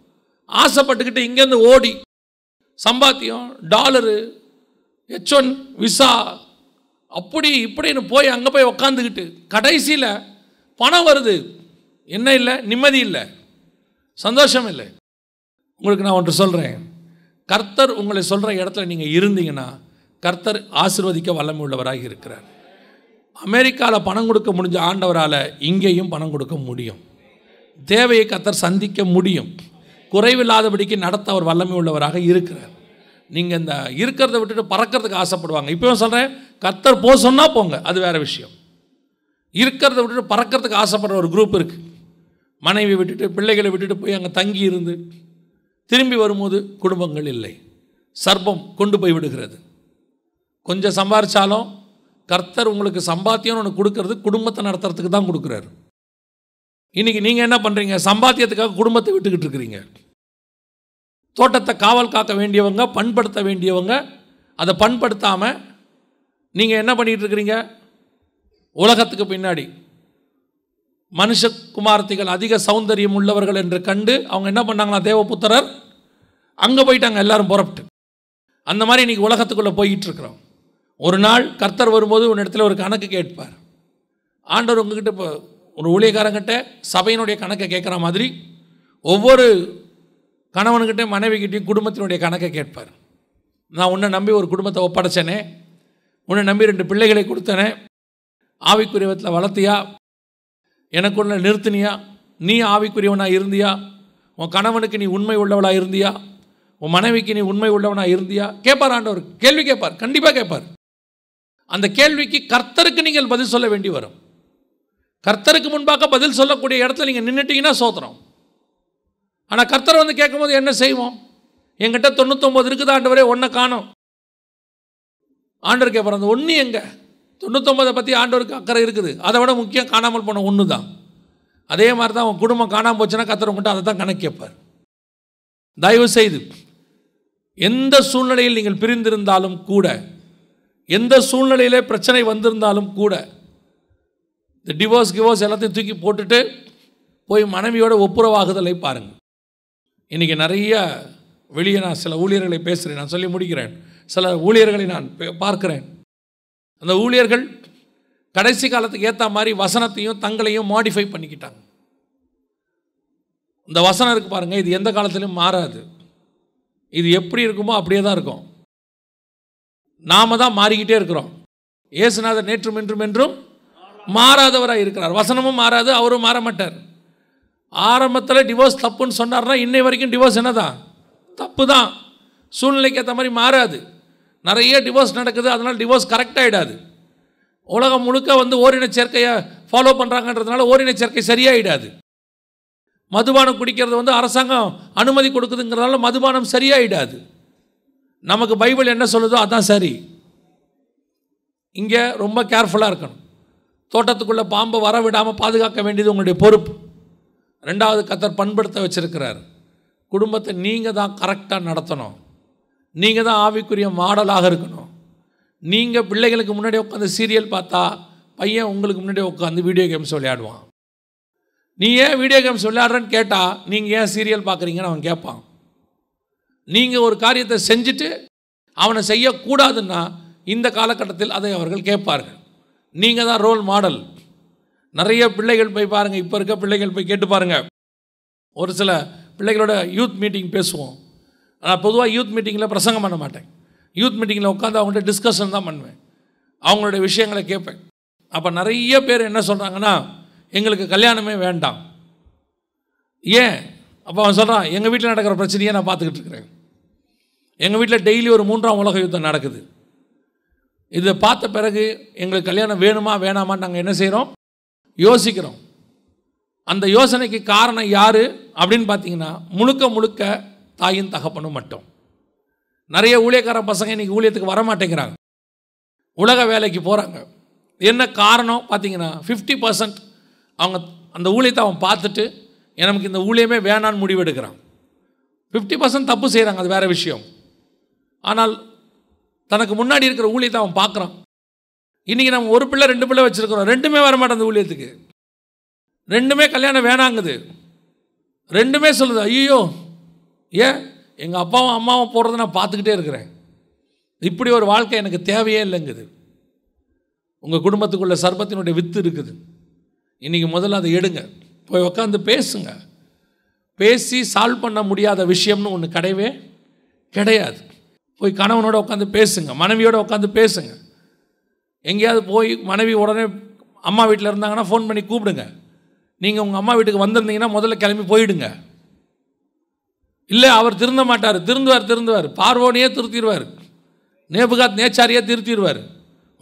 ஆசைப்பட்டுக்கிட்டு இங்கேருந்து ஓடி சம்பாத்தியம் டாலரு ஹெச் ஒன் விசா அப்படி இப்படின்னு போய் அங்கே போய் உக்காந்துக்கிட்டு கடைசியில் பணம் வருது என்ன இல்லை நிம்மதி இல்லை சந்தோஷம் இல்லை உங்களுக்கு நான் ஒன்று சொல்கிறேன் கர்த்தர் உங்களை சொல்கிற இடத்துல நீங்கள் இருந்தீங்கன்னா கர்த்தர் ஆசிர்வதிக்க வல்லமை உள்ளவராக இருக்கிறார் அமெரிக்காவில் பணம் கொடுக்க முடிஞ்ச ஆண்டவரால் இங்கேயும் பணம் கொடுக்க முடியும் தேவையை கத்தர் சந்திக்க முடியும் குறைவில்லாதபடிக்கு நடத்த அவர் வல்லமை உள்ளவராக இருக்கிறார் நீங்கள் இந்த இருக்கிறத விட்டுட்டு பறக்கிறதுக்கு ஆசைப்படுவாங்க இப்போவும் சொல்கிறேன் கத்தர் போ சொன்னால் போங்க அது வேறு விஷயம் இருக்கிறத விட்டுட்டு பறக்கிறதுக்கு ஆசைப்படுற ஒரு குரூப் இருக்குது மனைவி விட்டுட்டு பிள்ளைகளை விட்டுட்டு போய் அங்கே தங்கி இருந்து திரும்பி வரும்போது குடும்பங்கள் இல்லை சர்ப்பம் கொண்டு போய் விடுகிறது கொஞ்சம் சம்பாரித்தாலும் கர்த்தர் உங்களுக்கு சம்பாத்தியம்னு ஒன்று கொடுக்கறது குடும்பத்தை நடத்துறதுக்கு தான் கொடுக்குறாரு இன்றைக்கி நீங்கள் என்ன பண்ணுறீங்க சம்பாத்தியத்துக்காக குடும்பத்தை விட்டுக்கிட்டு இருக்கிறீங்க தோட்டத்தை காவல் காக்க வேண்டியவங்க பண்படுத்த வேண்டியவங்க அதை பண்படுத்தாமல் நீங்கள் என்ன பண்ணிகிட்டு இருக்கிறீங்க உலகத்துக்கு பின்னாடி மனுஷ குமார்த்திகள் அதிக சௌந்தரியம் உள்ளவர்கள் என்று கண்டு அவங்க என்ன பண்ணாங்களா தேவபுத்திரர் அங்கே போயிட்டாங்க எல்லாரும் புறப்பட்டு அந்த மாதிரி இன்றைக்கி உலகத்துக்குள்ளே போயிட்டு இருக்கிறோம் ஒரு நாள் கர்த்தர் வரும்போது ஒரு இடத்துல ஒரு கணக்கு கேட்பார் ஆண்டவர் உங்ககிட்ட இப்போ ஒரு ஊழியக்காரங்கிட்ட சபையினுடைய கணக்கை கேட்குற மாதிரி ஒவ்வொரு கணவன்கிட்ட மனைவிக்கிட்டையும் குடும்பத்தினுடைய கணக்கை கேட்பார் நான் உன்னை நம்பி ஒரு குடும்பத்தை ஒப்படைச்சனே உன்னை நம்பி ரெண்டு பிள்ளைகளை கொடுத்தனே ஆவிக்குரியவத்தில் வளர்த்தியா எனக்குள்ள நிறுத்தினியா நீ ஆவிக்குரியவனாக இருந்தியா உன் கணவனுக்கு நீ உண்மை உள்ளவளாக இருந்தியா உன் மனைவிக்கு நீ உண்மை உள்ளவனாக இருந்தியா கேட்பார் ஆண்டவர் கேள்வி கேட்பார் கண்டிப்பாக கேட்பார் அந்த கேள்விக்கு கர்த்தருக்கு நீங்கள் பதில் சொல்ல வேண்டி வரும் கர்த்தருக்கு முன்பாக பதில் சொல்லக்கூடிய இடத்துல நீங்கள் நின்றுட்டிங்கன்னா சோத்திரம் ஆனால் கர்த்தர் வந்து கேட்கும்போது என்ன செய்வோம் என்கிட்ட தொண்ணூத்தொம்பது இருக்குது ஆண்டவரே ஒன்றை காணும் ஆண்டவர் கேட்பார் அந்த ஒன்று எங்கே தொண்ணூத்தொம்பதை பற்றி ஆண்டவருக்கு அக்கறை இருக்குது அதை விட முக்கியம் காணாமல் போன ஒன்று தான் அதே மாதிரி தான் உன் குடும்பம் காணாமல் போச்சுன்னா கர்த்தர் உங்கள்கிட்ட அதை தான் கணக்கு கேட்பார் தயவு செய்து எந்த சூழ்நிலையில் நீங்கள் பிரிந்திருந்தாலும் கூட எந்த சூழ்நிலையிலே பிரச்சனை வந்திருந்தாலும் கூட இந்த டிவோர்ஸ் கிவோர்ஸ் எல்லாத்தையும் தூக்கி போட்டுட்டு போய் மனைவியோட ஒப்புரவாகுதலை பாருங்கள் இன்றைக்கி நிறைய வெளியே நான் சில ஊழியர்களை பேசுகிறேன் நான் சொல்லி முடிக்கிறேன் சில ஊழியர்களை நான் பார்க்குறேன் அந்த ஊழியர்கள் கடைசி காலத்துக்கு ஏற்ற மாதிரி வசனத்தையும் தங்களையும் மாடிஃபை பண்ணிக்கிட்டாங்க இந்த வசனம் இருக்குது பாருங்கள் இது எந்த காலத்துலையும் மாறாது இது எப்படி இருக்குமோ அப்படியே தான் இருக்கும் நாம் தான் மாறிக்கிட்டே இருக்கிறோம் ஏசுநாதர் நேற்றும் என்றும் என்றும் மாறாதவராக இருக்கிறார் வசனமும் மாறாது அவரும் மாற மாட்டார் ஆரம்பத்தில் டிவோர்ஸ் தப்புன்னு சொன்னார்னா இன்னை வரைக்கும் டிவோர்ஸ் என்னதான் தப்பு தான் சூழ்நிலைக்கு ஏற்ற மாதிரி மாறாது நிறைய டிவோர்ஸ் நடக்குது அதனால் டிவோர்ஸ் கரெக்ட் ஆகிடாது உலகம் முழுக்க வந்து ஓரின சேர்க்கையை ஃபாலோ பண்ணுறாங்கன்றதுனால ஓரின சேர்க்கை சரியாயிடாது மதுபானம் குடிக்கிறது வந்து அரசாங்கம் அனுமதி கொடுக்குதுங்கிறதால மதுபானம் சரியாயிடாது நமக்கு பைபிள் என்ன சொல்லுதோ அதான் சரி இங்கே ரொம்ப கேர்ஃபுல்லாக இருக்கணும் தோட்டத்துக்குள்ளே பாம்பை வர விடாமல் பாதுகாக்க வேண்டியது உங்களுடைய பொறுப்பு ரெண்டாவது கத்தர் பண்படுத்த வச்சுருக்கிறார் குடும்பத்தை நீங்கள் தான் கரெக்டாக நடத்தணும் நீங்கள் தான் ஆவிக்குரிய மாடலாக இருக்கணும் நீங்கள் பிள்ளைகளுக்கு முன்னாடி உட்காந்து சீரியல் பார்த்தா பையன் உங்களுக்கு முன்னாடி உட்காந்து வீடியோ கேம்ஸ் விளையாடுவான் நீ ஏன் வீடியோ கேம்ஸ் விளையாடுறேன்னு கேட்டால் நீங்கள் ஏன் சீரியல் பார்க்குறீங்கன்னு அவன் கேட்பான் நீங்கள் ஒரு காரியத்தை செஞ்சுட்டு அவனை செய்யக்கூடாதுன்னா இந்த காலகட்டத்தில் அதை அவர்கள் கேட்பார்கள் நீங்கள் தான் ரோல் மாடல் நிறைய பிள்ளைகள் போய் பாருங்கள் இப்போ இருக்க பிள்ளைகள் போய் கேட்டு பாருங்கள் ஒரு சில பிள்ளைகளோட யூத் மீட்டிங் பேசுவோம் நான் பொதுவாக யூத் மீட்டிங்கில் பிரசங்கம் பண்ண மாட்டேன் யூத் மீட்டிங்கில் உட்காந்து அவங்கள்ட்ட டிஸ்கஷன் தான் பண்ணுவேன் அவங்களோட விஷயங்களை கேட்பேன் அப்போ நிறைய பேர் என்ன சொல்கிறாங்கன்னா எங்களுக்கு கல்யாணமே வேண்டாம் ஏன் அப்போ அவன் சொல்கிறான் எங்கள் வீட்டில் நடக்கிற பிரச்சனையை நான் பார்த்துக்கிட்டு இருக்கிறேன் எங்கள் வீட்டில் டெய்லி ஒரு மூன்றாம் உலக யுத்தம் நடக்குது இதை பார்த்த பிறகு எங்களுக்கு கல்யாணம் வேணுமா வேணாமான்னு நாங்கள் என்ன செய்கிறோம் யோசிக்கிறோம் அந்த யோசனைக்கு காரணம் யார் அப்படின்னு பார்த்தீங்கன்னா முழுக்க முழுக்க தாயும் தகப்பனும் மட்டும் நிறைய ஊழியக்கார பசங்க இன்றைக்கி ஊழியத்துக்கு வரமாட்டேங்கிறாங்க உலக வேலைக்கு போகிறாங்க என்ன காரணம் பார்த்தீங்கன்னா ஃபிஃப்டி பர்சன்ட் அவங்க அந்த ஊழியத்தை அவன் பார்த்துட்டு எனக்கு இந்த ஊழியமே வேணான்னு முடிவெடுக்கிறான் ஃபிஃப்டி பர்சன்ட் தப்பு செய்கிறாங்க அது வேறு விஷயம் ஆனால் தனக்கு முன்னாடி இருக்கிற ஊழியத்தை அவன் பார்க்குறான் இன்றைக்கி நம்ம ஒரு பிள்ளை ரெண்டு பிள்ளை வச்சுருக்கிறோம் ரெண்டுமே வர மாட்டேங்குது ஊழியத்துக்கு ரெண்டுமே கல்யாணம் வேணாங்குது ரெண்டுமே சொல்லுது ஐயோ ஏன் எங்கள் அப்பாவும் அம்மாவும் போடுறத நான் பார்த்துக்கிட்டே இருக்கிறேன் இப்படி ஒரு வாழ்க்கை எனக்கு தேவையே இல்லைங்குது உங்கள் குடும்பத்துக்குள்ள சர்பத்தினுடைய வித்து இருக்குது இன்றைக்கி முதல்ல அதை எடுங்க போய் உக்காந்து பேசுங்க பேசி சால்வ் பண்ண முடியாத விஷயம்னு ஒன்று கிடையவே கிடையாது போய் கணவனோட உட்காந்து பேசுங்க மனைவியோட உட்காந்து பேசுங்க எங்கேயாவது போய் மனைவி உடனே அம்மா வீட்டில் இருந்தாங்கன்னா ஃபோன் பண்ணி கூப்பிடுங்க நீங்கள் உங்கள் அம்மா வீட்டுக்கு வந்திருந்தீங்கன்னா முதல்ல கிளம்பி போயிடுங்க இல்லை அவர் திருந்த மாட்டார் திருந்துவார் திருந்துவார் பார்வோனையே திருத்திடுவார் நேபுகாத் நேச்சாரியே திருத்திடுவார்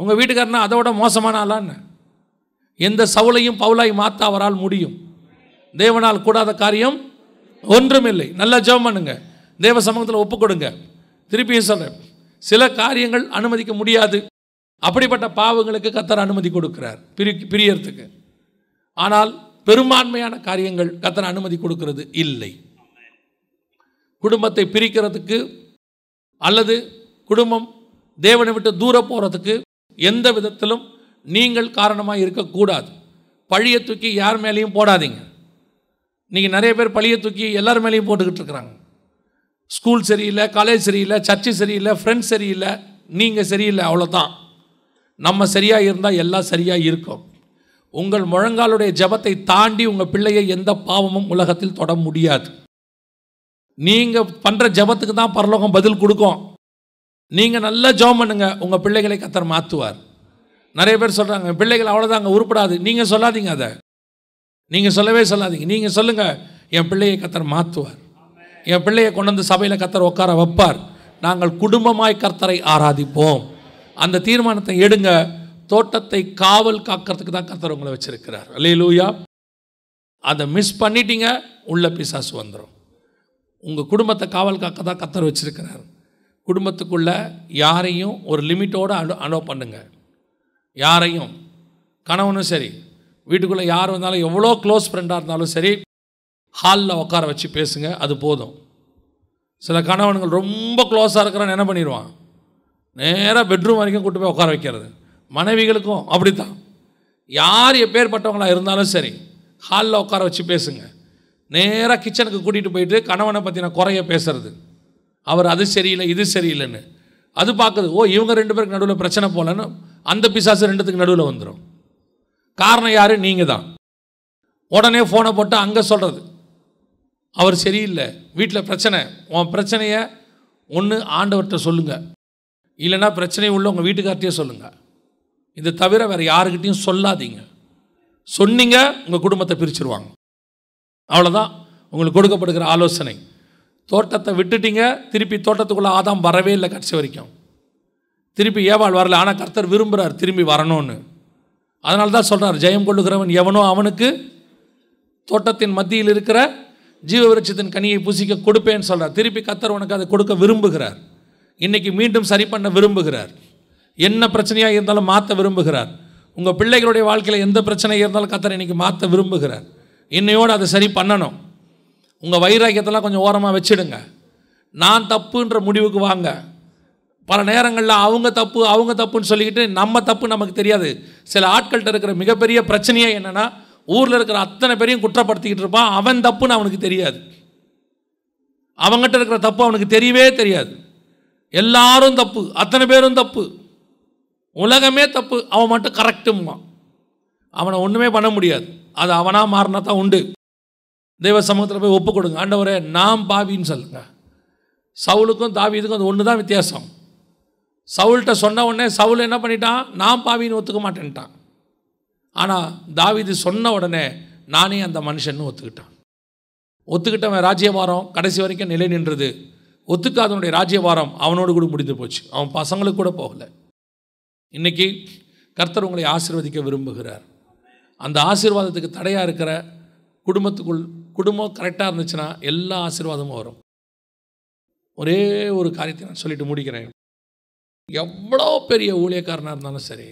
உங்கள் வீட்டுக்காரனா அதை விட மோசமான ஆளான்னு எந்த சவுளையும் பவுலாய் மாற்ற அவரால் முடியும் தேவனால் கூடாத காரியம் ஒன்றும் இல்லை நல்லா ஜெபம் பண்ணுங்க தேவ சமூகத்தில் ஒப்பு கொடுங்க திருப்பியும் சொல்கிறேன் சில காரியங்கள் அனுமதிக்க முடியாது அப்படிப்பட்ட பாவங்களுக்கு கத்தர் அனுமதி கொடுக்கிறார் பிரி பிரியறதுக்கு ஆனால் பெரும்பான்மையான காரியங்கள் கத்தர் அனுமதி கொடுக்கிறது இல்லை குடும்பத்தை பிரிக்கிறதுக்கு அல்லது குடும்பம் தேவனை விட்டு தூர போகிறதுக்கு எந்த விதத்திலும் நீங்கள் காரணமாக இருக்கக்கூடாது பழியை தூக்கி யார் மேலேயும் போடாதீங்க இன்றைக்கி நிறைய பேர் பழியை தூக்கி எல்லார் மேலேயும் போட்டுக்கிட்டு இருக்கிறாங்க ஸ்கூல் சரியில்லை காலேஜ் சரியில்லை சர்ச்சு சரியில்லை ஃப்ரெண்ட்ஸ் சரியில்லை நீங்கள் சரியில்லை அவ்வளோதான் நம்ம சரியாக இருந்தால் எல்லாம் சரியாக இருக்கும் உங்கள் முழங்காலுடைய ஜபத்தை தாண்டி உங்கள் பிள்ளையை எந்த பாவமும் உலகத்தில் தொட முடியாது நீங்கள் பண்ணுற ஜபத்துக்கு தான் பரலோகம் பதில் கொடுக்கும் நீங்கள் நல்லா ஜோம் பண்ணுங்கள் உங்கள் பிள்ளைகளை கத்தர் மாற்றுவார் நிறைய பேர் சொல்கிறாங்க பிள்ளைகள் அவ்வளோதாங்க உருப்படாது நீங்கள் சொல்லாதீங்க அதை நீங்கள் சொல்லவே சொல்லாதீங்க நீங்கள் சொல்லுங்கள் என் பிள்ளையை கத்தர் மாற்றுவார் என் பிள்ளையை கொண்டு வந்து சபையில் கத்தர் உட்கார வைப்பார் நாங்கள் குடும்பமாய் கர்த்தரை ஆராதிப்போம் அந்த தீர்மானத்தை எடுங்க தோட்டத்தை காவல் காக்கிறதுக்கு தான் கர்த்தர் உங்களை வச்சுருக்கிறார் லூயா அதை மிஸ் பண்ணிட்டீங்க உள்ள பிசாசு வந்துடும் உங்கள் குடும்பத்தை காவல் காக்க தான் கத்தர் வச்சிருக்கிறார் குடும்பத்துக்குள்ளே யாரையும் ஒரு லிமிட்டோடு அனு அலோ பண்ணுங்க யாரையும் கணவனும் சரி வீட்டுக்குள்ளே யார் வந்தாலும் எவ்வளோ க்ளோஸ் ஃப்ரெண்டாக இருந்தாலும் சரி ஹாலில் உட்கார வச்சு பேசுங்க அது போதும் சில கணவன்கள் ரொம்ப க்ளோஸாக இருக்கிறான்னு என்ன பண்ணிடுவான் நேராக பெட்ரூம் வரைக்கும் கூட்டு போய் உட்கார வைக்கிறது மனைவிகளுக்கும் அப்படி தான் யார் எப்பேற்பட்டவங்களாக இருந்தாலும் சரி ஹாலில் உட்கார வச்சு பேசுங்க நேராக கிச்சனுக்கு கூட்டிகிட்டு போயிட்டு கணவனை பற்றின குறைய பேசுறது அவர் அது சரியில்லை இது சரியில்லைன்னு அது பார்க்குது ஓ இவங்க ரெண்டு பேருக்கு நடுவில் பிரச்சனை போகலன்னு அந்த பிசாசு ரெண்டுத்துக்கு நடுவில் வந்துடும் காரணம் யார் நீங்கள் தான் உடனே ஃபோனை போட்டு அங்கே சொல்கிறது அவர் சரியில்லை வீட்டில் பிரச்சனை உன் பிரச்சனையை ஒன்று ஆண்டவர்கிட்ட சொல்லுங்கள் இல்லைன்னா பிரச்சனை உள்ள உங்கள் வீட்டுக்கார்ட்டையே சொல்லுங்கள் இது தவிர வேறு யாருக்கிட்டையும் சொல்லாதீங்க சொன்னீங்க உங்கள் குடும்பத்தை பிரிச்சுருவாங்க அவ்வளோதான் உங்களுக்கு கொடுக்கப்படுகிற ஆலோசனை தோட்டத்தை விட்டுட்டீங்க திருப்பி தோட்டத்துக்குள்ளே ஆதாம் வரவே இல்லை கடைசி வரைக்கும் திருப்பி ஏவாள் வரல ஆனால் கர்த்தர் விரும்புகிறார் திரும்பி வரணும்னு அதனால தான் சொல்கிறார் ஜெயம் கொள்ளுகிறவன் எவனோ அவனுக்கு தோட்டத்தின் மத்தியில் இருக்கிற ஜீவ விருட்சத்தின் கனியை பூசிக்க கொடுப்பேன்னு சொல்கிறார் திருப்பி கத்தர் உனக்கு அதை கொடுக்க விரும்புகிறார் இன்றைக்கி மீண்டும் சரி பண்ண விரும்புகிறார் என்ன பிரச்சனையாக இருந்தாலும் மாற்ற விரும்புகிறார் உங்கள் பிள்ளைகளுடைய வாழ்க்கையில் எந்த பிரச்சனையாக இருந்தாலும் கத்தர் இன்றைக்கி மாற்ற விரும்புகிறார் இன்னையோடு அதை சரி பண்ணணும் உங்கள் வைராக்கியத்தெல்லாம் கொஞ்சம் ஓரமாக வச்சுடுங்க நான் தப்புன்ற முடிவுக்கு வாங்க பல நேரங்களில் அவங்க தப்பு அவங்க தப்புன்னு சொல்லிக்கிட்டு நம்ம தப்பு நமக்கு தெரியாது சில ஆட்கள்கிட்ட இருக்கிற மிகப்பெரிய பிரச்சனையே என்னென்னா ஊரில் இருக்கிற அத்தனை பேரையும் குற்றப்படுத்திக்கிட்டு இருப்பான் அவன் தப்புன்னு அவனுக்கு தெரியாது அவங்ககிட்ட இருக்கிற தப்பு அவனுக்கு தெரியவே தெரியாது எல்லாரும் தப்பு அத்தனை பேரும் தப்பு உலகமே தப்பு அவன் மட்டும் கரெக்டுமா அவனை ஒன்றுமே பண்ண முடியாது அது அவனாக மாறினா தான் உண்டு தெய்வ சமூகத்தில் போய் ஒப்பு கொடுங்க ஆண்டவரே நாம் பாவின்னு சொல்லுங்க சவுளுக்கும் தாவிதுக்கும் அது ஒன்று தான் வித்தியாசம் சவுல்கிட்ட சொன்ன உடனே சவுல் என்ன பண்ணிட்டான் நான் பாவின்னு ஒத்துக்க மாட்டேன்ட்டான் ஆனால் தாவிது சொன்ன உடனே நானே அந்த மனுஷன்னு ஒத்துக்கிட்டான் ஒத்துக்கிட்டவன் ராஜ்யபாரம் கடைசி வரைக்கும் நிலை நின்றது ஒத்துக்காதவனுடைய ராஜ்யபாரம் அவனோடு கூட முடிந்து போச்சு அவன் பசங்களுக்கு கூட போகலை இன்றைக்கி கர்த்தர் உங்களை ஆசிர்வதிக்க விரும்புகிறார் அந்த ஆசீர்வாதத்துக்கு தடையாக இருக்கிற குடும்பத்துக்குள் குடும்பம் கரெக்டாக இருந்துச்சுன்னா எல்லா ஆசீர்வாதமும் வரும் ஒரே ஒரு காரியத்தை நான் சொல்லிட்டு முடிக்கிறேன் எவ்வளோ பெரிய ஊழியக்காரனாக இருந்தாலும் சரி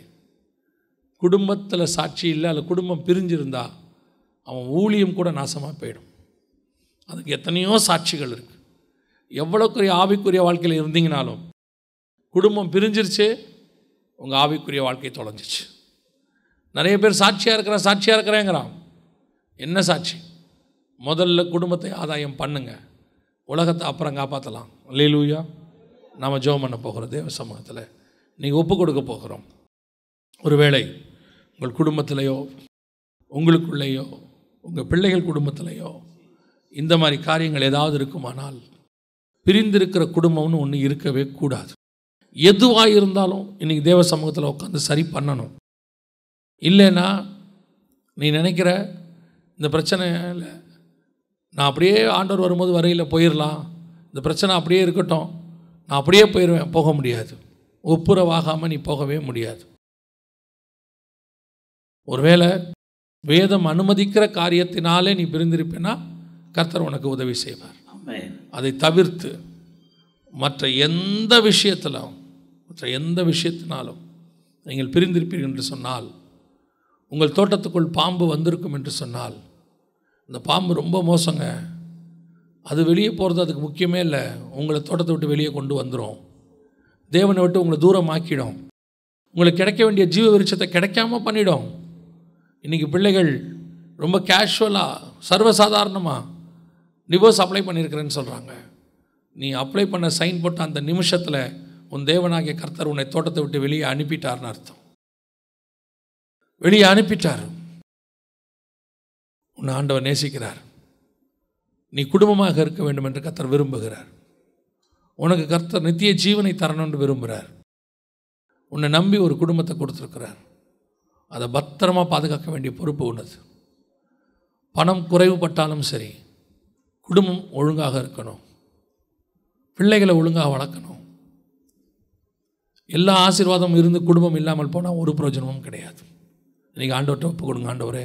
குடும்பத்தில் சாட்சி இல்லை அல்ல குடும்பம் பிரிஞ்சிருந்தா அவன் ஊழியம் கூட நாசமாக போயிடும் அதுக்கு எத்தனையோ சாட்சிகள் இருக்குது எவ்வளோக்குரிய ஆவிக்குரிய வாழ்க்கையில் இருந்தீங்கனாலும் குடும்பம் பிரிஞ்சிருச்சு உங்கள் ஆவிக்குரிய வாழ்க்கையை தொலைஞ்சிச்சு நிறைய பேர் சாட்சியாக இருக்கிறேன் சாட்சியாக இருக்கிறேங்கிறான் என்ன சாட்சி முதல்ல குடும்பத்தை ஆதாயம் பண்ணுங்கள் உலகத்தை அப்புறம் காப்பாற்றலாம் லீலூயா நம்ம ஜோம் பண்ண போகிறோம் தேவ சமூகத்தில் நீங்கள் ஒப்பு கொடுக்க போகிறோம் ஒருவேளை உங்கள் குடும்பத்திலையோ உங்களுக்குள்ளேயோ உங்கள் பிள்ளைகள் குடும்பத்திலையோ இந்த மாதிரி காரியங்கள் ஏதாவது இருக்குமானால் பிரிந்திருக்கிற குடும்பம்னு ஒன்று இருக்கவே கூடாது எதுவாக இருந்தாலும் இன்றைக்கி தேவ சமூகத்தில் உட்காந்து சரி பண்ணணும் இல்லைன்னா நீ நினைக்கிற இந்த பிரச்சனையில் நான் அப்படியே ஆண்டவர் வரும்போது வரையில் போயிடலாம் இந்த பிரச்சனை அப்படியே இருக்கட்டும் நான் அப்படியே போயிடுவேன் போக முடியாது ஒப்புரவாகாமல் நீ போகவே முடியாது ஒருவேளை வேதம் அனுமதிக்கிற காரியத்தினாலே நீ பிரிந்திருப்பேன்னா கர்த்தர் உனக்கு உதவி செய்வார் அதை தவிர்த்து மற்ற எந்த விஷயத்திலும் மற்ற எந்த விஷயத்தினாலும் நீங்கள் பிரிந்திருப்பீர்கள் என்று சொன்னால் உங்கள் தோட்டத்துக்குள் பாம்பு வந்திருக்கும் என்று சொன்னால் இந்த பாம்பு ரொம்ப மோசங்க அது வெளியே போகிறது அதுக்கு முக்கியமே இல்லை உங்களை தோட்டத்தை விட்டு வெளியே கொண்டு வந்துடும் தேவனை விட்டு உங்களை தூரமாக்கிடும் உங்களுக்கு கிடைக்க வேண்டிய ஜீவ விருட்சத்தை கிடைக்காம பண்ணிடும் இன்றைக்கி பிள்ளைகள் ரொம்ப கேஷுவலாக சர்வசாதாரணமாக டிவோர்ஸ் அப்ளை பண்ணியிருக்கிறேன்னு சொல்கிறாங்க நீ அப்ளை பண்ண சைன் போட்ட அந்த நிமிஷத்தில் உன் தேவனாகிய கர்த்தர் உன்னை தோட்டத்தை விட்டு வெளியே அனுப்பிட்டார்னு அர்த்தம் வெளியே அனுப்பிட்டார் உன்னை ஆண்டவர் நேசிக்கிறார் நீ குடும்பமாக இருக்க வேண்டும் என்று கர்த்தர் விரும்புகிறார் உனக்கு கர்த்தர் நித்திய ஜீவனை தரணும்னு விரும்புகிறார் உன்னை நம்பி ஒரு குடும்பத்தை கொடுத்துருக்கிறார் அதை பத்திரமாக பாதுகாக்க வேண்டிய பொறுப்பு உள்ளது பணம் குறைவுபட்டாலும் சரி குடும்பம் ஒழுங்காக இருக்கணும் பிள்ளைகளை ஒழுங்காக வளர்க்கணும் எல்லா ஆசீர்வாதமும் இருந்து குடும்பம் இல்லாமல் போனால் ஒரு பிரயோஜனமும் கிடையாது இன்றைக்கி ஆண்டவர்கிட்ட ஒப்பு கொடுங்க ஆண்டவரே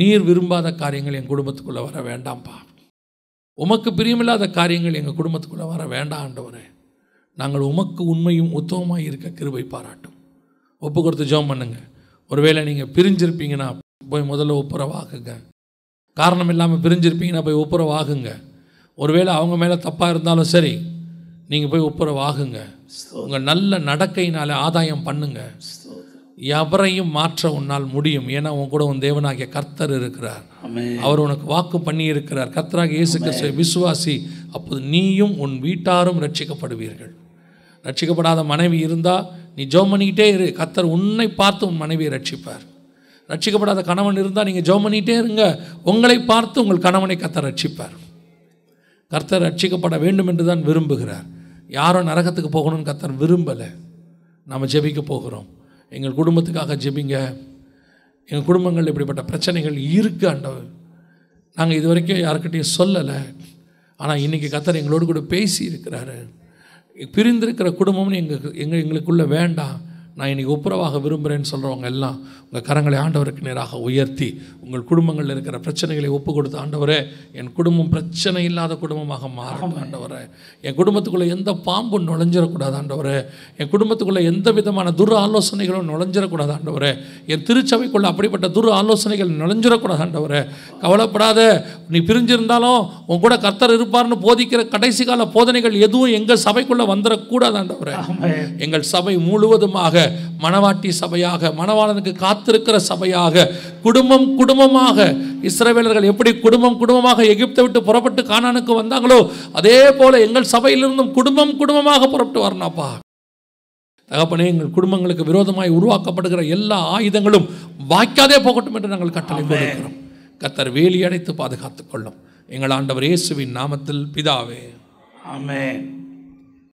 நீர் விரும்பாத காரியங்கள் என் குடும்பத்துக்குள்ளே வர வேண்டாம்ப்பா உமக்கு பிரியமில்லாத காரியங்கள் எங்கள் குடும்பத்துக்குள்ளே வர வேண்டாம் ஆண்டவரே நாங்கள் உமக்கு உண்மையும் உத்தவமாக இருக்க கிருபை பாராட்டும் ஒப்பு கொடுத்து ஜோம் பண்ணுங்கள் ஒருவேளை நீங்கள் பிரிஞ்சிருப்பீங்கன்னா போய் முதல்ல ஒப்புரவாகுங்க காரணம் இல்லாமல் பிரிஞ்சிருப்பீங்கன்னா போய் ஒப்புரவாகுங்க ஒருவேளை அவங்க மேலே தப்பாக இருந்தாலும் சரி நீங்கள் போய் ஒப்புரவாகுங்க உங்கள் நல்ல நடக்கையினால் ஆதாயம் பண்ணுங்க எவரையும் மாற்ற உன்னால் முடியும் ஏன்னா உன் கூட உன் தேவனாகிய கர்த்தர் இருக்கிறார் அவர் உனக்கு வாக்கு பண்ணி இருக்கிறார் கர்த்தராக இயேசு கிறிஸ்துவை விசுவாசி அப்போது நீயும் உன் வீட்டாரும் ரட்சிக்கப்படுவீர்கள் ரட்சிக்கப்படாத மனைவி இருந்தால் நீ ஜோம் பண்ணிக்கிட்டே இரு கத்தர் உன்னை பார்த்து உன் மனைவியை ரட்சிப்பார் ரட்சிக்கப்படாத கணவன் இருந்தால் நீங்கள் ஜோம் பண்ணிகிட்டே இருங்க உங்களை பார்த்து உங்கள் கணவனை கத்தர் ரட்சிப்பார் கர்த்தர் ரட்சிக்கப்பட வேண்டும் என்று தான் விரும்புகிறார் யாரும் நரகத்துக்கு போகணும்னு கத்தர் விரும்பலை நம்ம ஜெபிக்க போகிறோம் எங்கள் குடும்பத்துக்காக ஜெபிங்க எங்கள் குடும்பங்கள் இப்படிப்பட்ட பிரச்சனைகள் இருக்கு ஆண்டவர் நாங்கள் இது வரைக்கும் யாருக்கிட்டையும் சொல்லலை ஆனால் இன்றைக்கி கத்தர் எங்களோடு கூட பேசி இருக்கிறாரு பிரிந்திருக்கிற குடும்பம்னு எங்களுக்கு எங்கள் எங்களுக்குள்ளே வேண்டாம் நான் இன்றைக்கி ஒப்புரவாக விரும்புகிறேன்னு சொல்கிறவங்க எல்லாம் உங்கள் கரங்களை ஆண்டவருக்கு நேராக உயர்த்தி உங்கள் குடும்பங்களில் இருக்கிற பிரச்சனைகளை ஒப்பு கொடுத்த ஆண்டவரே என் குடும்பம் பிரச்சனை இல்லாத குடும்பமாக மாறும் ஆண்டவரே என் குடும்பத்துக்குள்ளே எந்த பாம்பும் நுழைஞ்சிடக்கூடாது ஆண்டவரே என் குடும்பத்துக்குள்ளே எந்த விதமான துர் ஆலோசனைகளும் நுழைஞ்சிடக்கூடாது ஆண்டவரே என் திருச்சபைக்குள்ளே அப்படிப்பட்ட துர் ஆலோசனைகள் நுழைஞ்சிடக்கூடாது ஆண்டவரே கவலைப்படாத நீ பிரிஞ்சிருந்தாலும் உன் கூட கர்த்தர் இருப்பார்னு போதிக்கிற கடைசி கால போதனைகள் எதுவும் எங்கள் சபைக்குள்ளே வந்துடக்கூடாது ஆண்டவரே எங்கள் சபை முழுவதுமாக மணவாட்டி சபையாக மணவாளனுக்கு காத்திருக்கிற சபையாக குடும்பம் குடும்பமாக இஸ்ரவேலர்கள் எப்படி குடும்பம் குடும்பமாக எகிப்தை விட்டு புறப்பட்டு காணானுக்கு வந்தாங்களோ அதே போல எங்கள் சபையிலிருந்தும் குடும்பம் குடும்பமாக புறப்பட்டு வரணும்ப்பா தகப்பனே எங்கள் குடும்பங்களுக்கு விரோதமாய் உருவாக்கப்படுகிற எல்லா ஆயுதங்களும் வாய்க்காதே போகட்டும் என்று நாங்கள் கட்டளை கொடுக்கிறோம் கத்தர் வேலி அடைத்து பாதுகாத்துக் கொள்ளும் எங்கள் ஆண்டவர் இயேசுவின் நாமத்தில் பிதாவே ஆமே